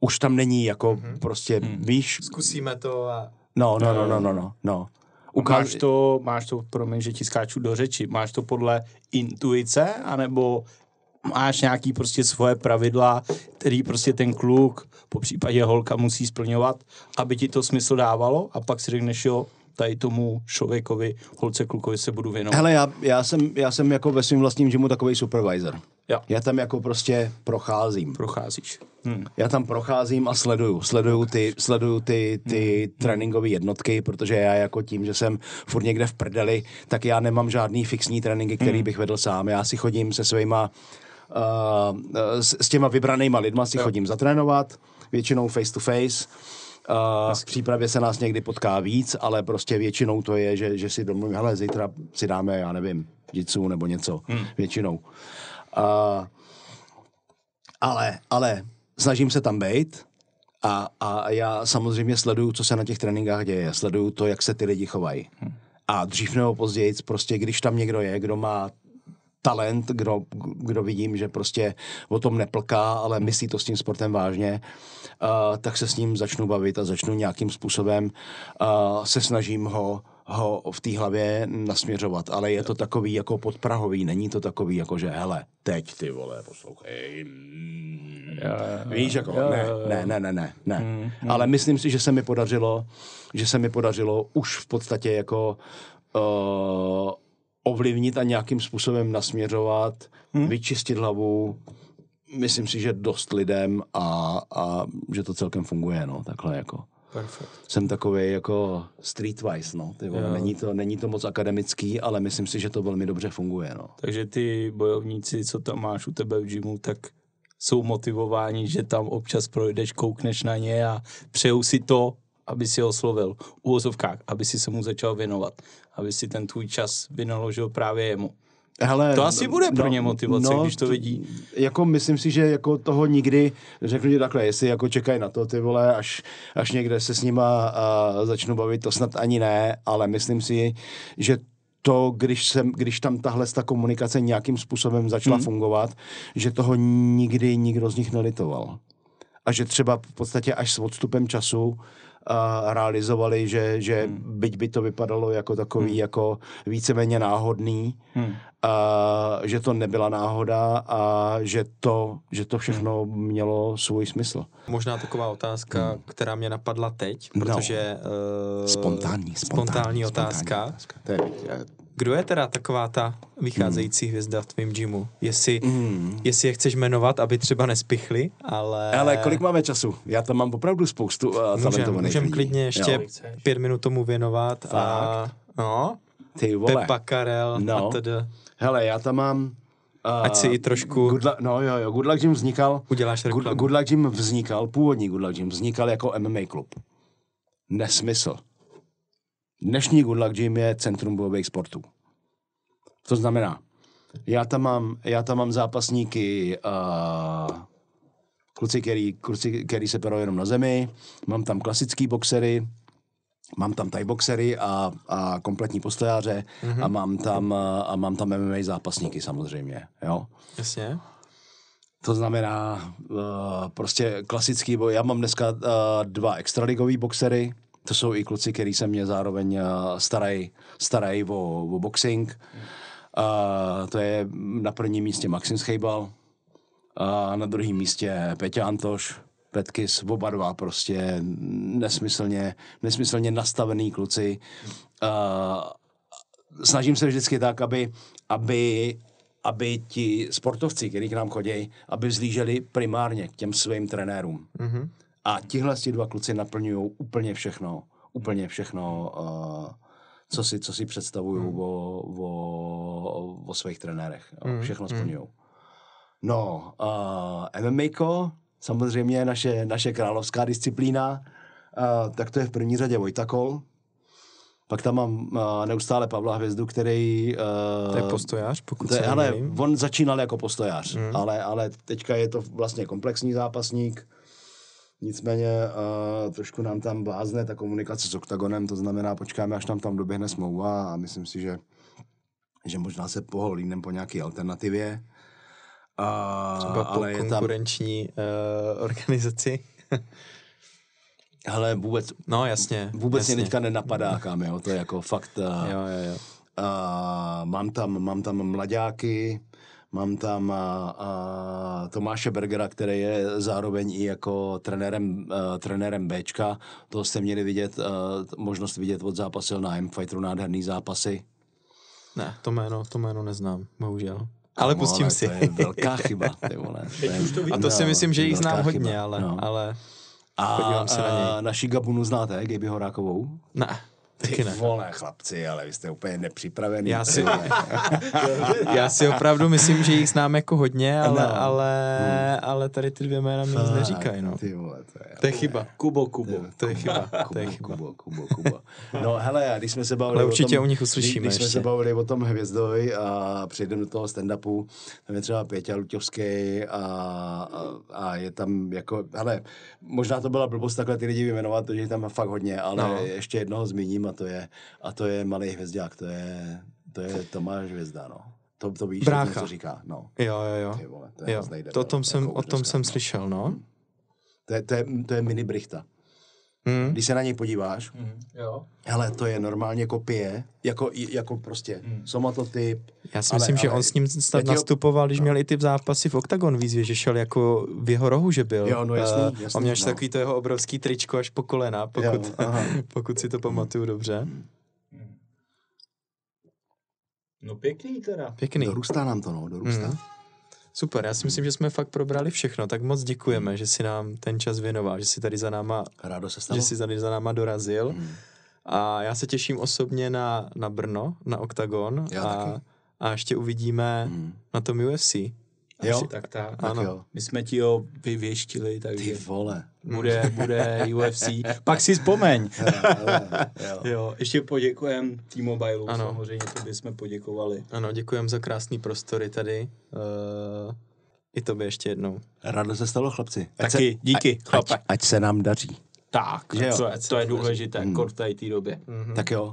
Už tam není jako hmm. prostě, hmm. víš... Zkusíme to a... No, no, no, no, no, no. no. no. Máš, to, máš to, promiň, že ti skáču do řeči, máš to podle intuice, anebo máš nějaký prostě svoje pravidla, který prostě ten kluk, po případě holka musí splňovat, aby ti to smysl dávalo a pak si řekneš, jo, tady tomu člověkovi, holce, klukovi se budu věnovat. Hele, já, já, jsem, já jsem jako ve svém vlastním žimu takový supervisor. Já. Já tam jako prostě procházím. Procházíš. Hmm. Já tam procházím a sleduju. Sleduju ty, sleduju ty, ty hmm. hmm. tréninkové jednotky, protože já jako tím, že jsem furt někde v prdeli, tak já nemám žádný fixní tréninky, který hmm. bych vedl sám. Já si chodím se svýma uh, s, s těma vybranýma lidma si jo. chodím zatrénovat, většinou face to face Uh, v přípravě se nás někdy potká víc, ale prostě většinou to je, že, že si domluvíme, hele, zítra si dáme, já nevím, jitsu nebo něco. Hmm. Většinou. A, ale, ale snažím se tam být a, a já samozřejmě sleduju, co se na těch tréninkách děje. Sleduju to, jak se ty lidi chovají. Hmm. A dřív nebo později, prostě když tam někdo je, kdo má talent, kdo, kdo vidím, že prostě o tom neplká, ale myslí to s tím sportem vážně, uh, tak se s ním začnu bavit a začnu nějakým způsobem se snažím ho ho v té hlavě nasměřovat, ale je to takový jako podprahový, není to takový jako, že hele, teď ty vole, poslouchej. Mm. Víš, jako, ne, ne, ne, ne, ne, ne. Mm, mm. Ale myslím si, že se mi podařilo, že se mi podařilo už v podstatě jako uh, ovlivnit a nějakým způsobem nasměřovat, hm? vyčistit hlavu, myslím si, že dost lidem a, a že to celkem funguje, no, takhle jako. Perfect. Jsem takový jako streetwise, no. Ty vole, není, to, není to moc akademický, ale myslím si, že to velmi dobře funguje, no. Takže ty bojovníci, co tam máš u tebe v gymu, tak jsou motivováni, že tam občas projdeš, koukneš na ně a přejou si to, aby si oslovil. U ozovkách, aby si se mu začal věnovat. Aby si ten tvůj čas vynaložil právě jemu. Hele, to asi bude pro no, ně motivace, no, když to vidí. Jako myslím si, že jako toho nikdy, řeknu ti takhle, jestli jako čekají na to ty vole, až, až někde se s nima a, začnu bavit, to snad ani ne, ale myslím si, že to, když, jsem, když tam tahle ta komunikace nějakým způsobem začala hmm. fungovat, že toho nikdy nikdo z nich nelitoval. A že třeba v podstatě až s odstupem času realizovali, že, že hmm. byť by to vypadalo jako takový hmm. jako víceméně náhodný, hmm. uh, že to nebyla náhoda a že to, že to všechno hmm. mělo svůj smysl. Možná taková otázka, hmm. která mě napadla teď, no. protože... No. Uh, spontánní, spontánní, spontánní otázka. Spontánní otázka. To je, eh, kdo je teda taková ta vycházející hmm. hvězda v tvém gymu? Jestli, hmm. jestli je chceš jmenovat, aby třeba nespichli, ale... Ale kolik máme času? Já tam mám opravdu spoustu uh, talentovaných Můžeme klidně ještě jo. pět minut tomu věnovat. Fakt? A, no, Ty vole. Pepa Karel no. a td. Hele, já tam mám... Uh, Ať si i trošku... Good luck, no jo, jo, Good Luck Gym vznikal... Uděláš reklamu. Good, good Luck Gym vznikal, původní Good Luck Gym vznikal jako MMA klub. Nesmysl. Dnešní Good Luck Gym je centrum bojových sportů. To znamená, já tam mám, já tam mám zápasníky, uh, kluci, který, kluci, který se perou jenom na zemi, mám tam klasický boxery, mám tam thai boxery a, a kompletní postojáře mm-hmm. a, mám tam, a mám tam MMA zápasníky samozřejmě, jo. Jasně. To znamená uh, prostě klasický boj. Já mám dneska uh, dva extraligový boxery, to jsou i kluci, kteří se mě zároveň eh, starají, starají o, o boxing. Uh, to je na prvním místě Maxim Schejbal, a na druhém místě Peťa Antoš, Petkis, oba dva prostě nesmyslně, nesmyslně nastavený kluci. Uh, snažím se vždycky tak, aby, aby, aby ti sportovci, kteří k nám chodí, aby vzlíželi primárně k těm svým trenérům. Mm-hmm. A tihle si dva kluci naplňují úplně všechno, úplně všechno, uh, co si, co si představují hmm. o, o, o svých trenérech. Hmm. Všechno hmm. splňují. No, uh, eh, MMA, samozřejmě naše, naše královská disciplína, uh, tak to je v první řadě Vojtakol. Pak tam mám uh, neustále Pavla Hvězdu, který... Uh, to je postojář, pokud to je, ale On začínal jako postojář, hmm. ale, ale teďka je to vlastně komplexní zápasník. Nicméně uh, trošku nám tam blázne ta komunikace s OKTAGONem, to znamená, počkáme, až nám tam doběhne smlouva a myslím si, že, že možná se poholínem po nějaké alternativě. Uh, Třeba ale konkurenční tam... uh, eh, organizaci. Ale [LAUGHS] vůbec, no, jasně, vůbec jasně. mě teďka nenapadá, kam, jo, to je jako fakt. Uh, jo, jo, jo. Uh, mám, tam, mám tam mladáky, Mám tam a, a Tomáše Bergera, který je zároveň i jako trenérem, a, e, trenérem Bčka. To jste měli vidět, a, e, možnost vidět od zápasil na M-Fighteru, nádherný zápasy. Ne, to jméno, to jméno neznám, bohužel. Ale pustím ale si. To je velká chyba, ty vole. [LAUGHS] To je, a to si myslím, že jich znám hodně, ale... No. ale... A, se na e, něj. naší Gabunu znáte, Gaby Horákovou? Ne. Taky ne. vole, chlapci, ale vy jste úplně nepřipravený. Já si, [LAUGHS] já si opravdu myslím, že jich znám jako hodně, no. ale, no. ale, hmm. ale tady ty dvě jména mi nic neříkají. No. Ty vole, to, je, to je chyba. Kubo, Kubo. To je chyba. Kubo, to je [LAUGHS] chyba. Kubo, Kubo, Kubo. No hele, já, když jsme se bavili ale určitě o tom, u nich uslyšíme Když jsme ještě. se bavili o tom hvězdovi a přejdeme do toho stand-upu, tam je třeba Pěťa Luťovský a, a, a, je tam jako, hele, možná to byla blbost takhle ty lidi vyjmenovat, protože je tam fakt hodně, ale no. ještě jednoho zmíním a to je, a to je malý hvězdák, to je, to je Tomáš Hvězda, no. To, to víš, Brácha. co říká, no. Jo, jo, jo. Ty vole, to je jo. Nejde, to o tom, jako jsem, o tom jsem no. slyšel, no. To je, to je, to je mini brichta. Hmm. Když se na něj podíváš, hmm. jo. hele, to je normálně kopie, jako, jako prostě hmm. somatotyp. Já si ale, myslím, ale, že on s ním snad nastupoval, když no. měl i ty zápasy v Octagon výzvě, že šel jako v jeho rohu, že byl. Jo, no jasný, eh, jasný A měl no. takový to jeho obrovský tričko až po kolena, pokud, jo, [LAUGHS] pokud si to pamatuju hmm. dobře. No pěkný teda. Pěkný. Dorůstá nám to, no, dorůstá. Hmm. Super, já si myslím, že jsme fakt probrali všechno, tak moc děkujeme, že si nám ten čas věnoval, že si tady za náma, Rádo se stalo. Že si tady za náma dorazil. Hmm. A já se těším osobně na, na Brno, na Octagon. Já a, taky. a ještě uvidíme hmm. na tom UFC. Jo, tak, tak. Ano. Tak jo. My jsme ti ho vyvěštili, takže... Ty vole bude, mm. bude UFC. [LAUGHS] Pak si vzpomeň. jo, [LAUGHS] jo. Ještě poděkujem T-Mobile, ano. samozřejmě to bychom poděkovali. Ano, děkujem za krásný prostory tady. Uh, I tobě ještě jednou. Rádo se stalo, chlapci. Taky, se, díky, a, chlapi. Ať, ať se nám daří. Tak, jo, to, je, to je mm. důležité, kort v té době. Mm-hmm. Tak jo.